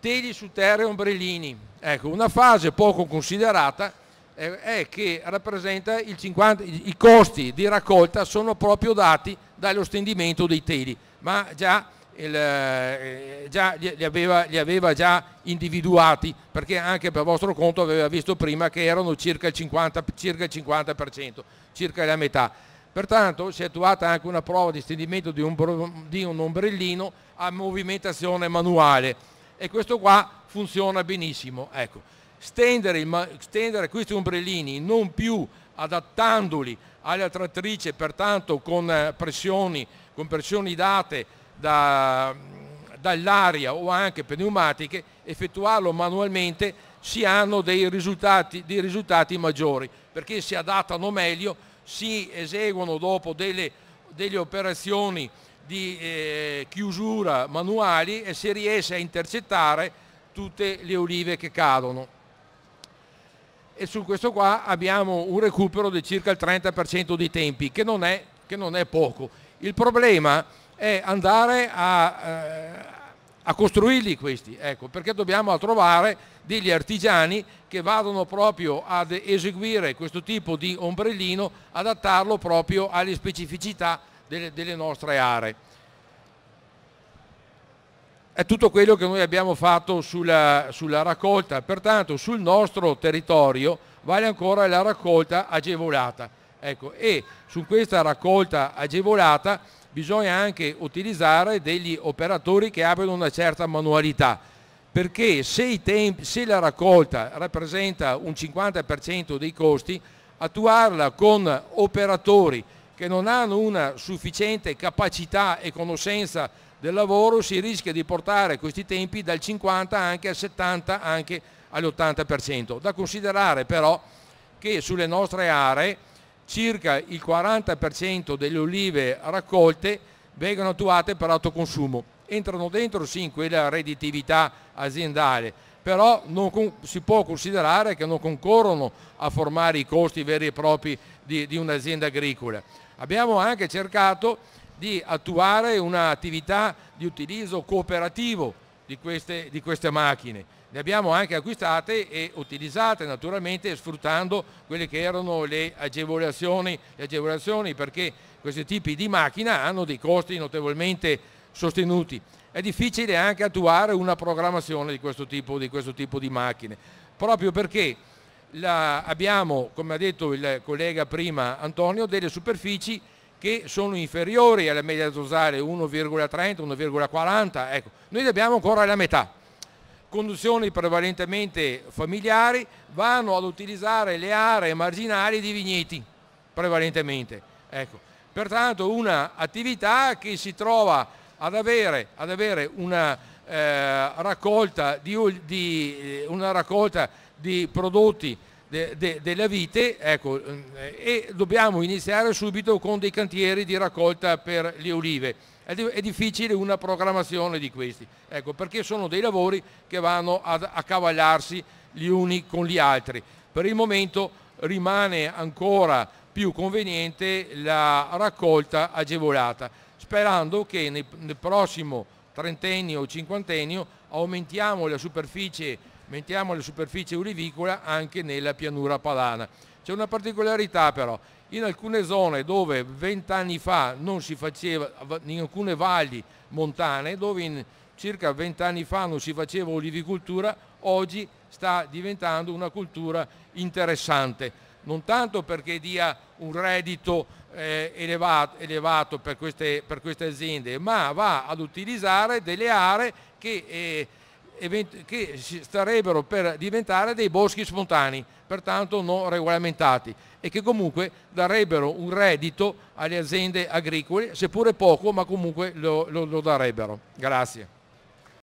Teli su terra e ombrellini, ecco, una fase poco considerata eh, è che rappresenta il 50, i costi di raccolta sono proprio dati dallo stendimento dei teli, ma già, il, eh, già li, aveva, li, aveva, già individuati perché anche per vostro conto aveva visto prima che erano circa il 50%, circa, il 50%, circa la metà. Pertanto si è attuata anche una prova di stendimento di un, di un ombrellino a movimentazione manuale e questo qua funziona benissimo. Ecco, stendere, il, stendere questi ombrellini non più adattandoli alla trattrice, pertanto con eh, pressioni, con pressioni date da, dall'aria o anche pneumatiche, effettuarlo manualmente si hanno dei risultati, dei risultati maggiori perché si adattano meglio si eseguono dopo delle, delle operazioni di eh, chiusura manuali e si riesce a intercettare tutte le olive che cadono. E su questo qua abbiamo un recupero di circa il 30% dei tempi, che non, è, che non è poco. Il problema è andare a, eh, a costruirli questi, ecco, perché dobbiamo trovare degli artigiani che vadano proprio ad eseguire questo tipo di ombrellino, adattarlo proprio alle specificità delle, delle nostre aree. È tutto quello che noi abbiamo fatto sulla, sulla raccolta, pertanto sul nostro territorio vale ancora la raccolta agevolata. Ecco, e su questa raccolta agevolata bisogna anche utilizzare degli operatori che abbiano una certa manualità, perché se, tempi, se la raccolta rappresenta un 50% dei costi, attuarla con operatori che non hanno una sufficiente capacità e conoscenza del lavoro si rischia di portare questi tempi dal 50 anche al 70 anche all'80%. Da considerare però che sulle nostre aree circa il 40% delle olive raccolte vengono attuate per autoconsumo. Entrano dentro sì in quella redditività aziendale, però non, si può considerare che non concorrono a formare i costi veri e propri di, di un'azienda agricola. Abbiamo anche cercato di attuare un'attività di utilizzo cooperativo di queste, di queste macchine le abbiamo anche acquistate e utilizzate naturalmente sfruttando quelle che erano le agevolazioni, le agevolazioni perché questi tipi di macchina hanno dei costi notevolmente sostenuti. È difficile anche attuare una programmazione di questo tipo di, questo tipo di macchine, proprio perché la, abbiamo, come ha detto il collega prima Antonio, delle superfici che sono inferiori alla media dosale 1,30, 1,40, ecco, noi ne abbiamo ancora la metà conduzioni prevalentemente familiari vanno ad utilizzare le aree marginali di vigneti prevalentemente. Ecco. Pertanto un'attività che si trova ad avere, ad avere una, eh, raccolta di, di, eh, una, raccolta di, prodotti de, de, della vite ecco, mm, eh, e dobbiamo iniziare subito con dei cantieri di raccolta per le olive. È, di, è, difficile una programmazione di questi, ecco, perché sono dei lavori che vanno ad accavagliarsi gli uni con gli altri. Per il momento rimane ancora più conveniente la raccolta agevolata, sperando che nel, nel prossimo trentennio o cinquantennio aumentiamo la superficie, mettiamo la superficie olivicola anche nella pianura padana. C'è una particolarità però, in alcune zone dove vent'anni fa non si faceva, in alcune valli montane dove in circa vent'anni fa non si faceva olivicoltura, oggi sta diventando una cultura interessante, non tanto perché dia un reddito eh, elevato, elevato per, queste, per, queste, aziende, ma va ad utilizzare delle aree che eh, che starebbero per diventare dei boschi spontanei, pertanto non regolamentati e che comunque darebbero un reddito alle aziende agricole, seppure poco, ma comunque lo, lo, lo darebbero. Grazie.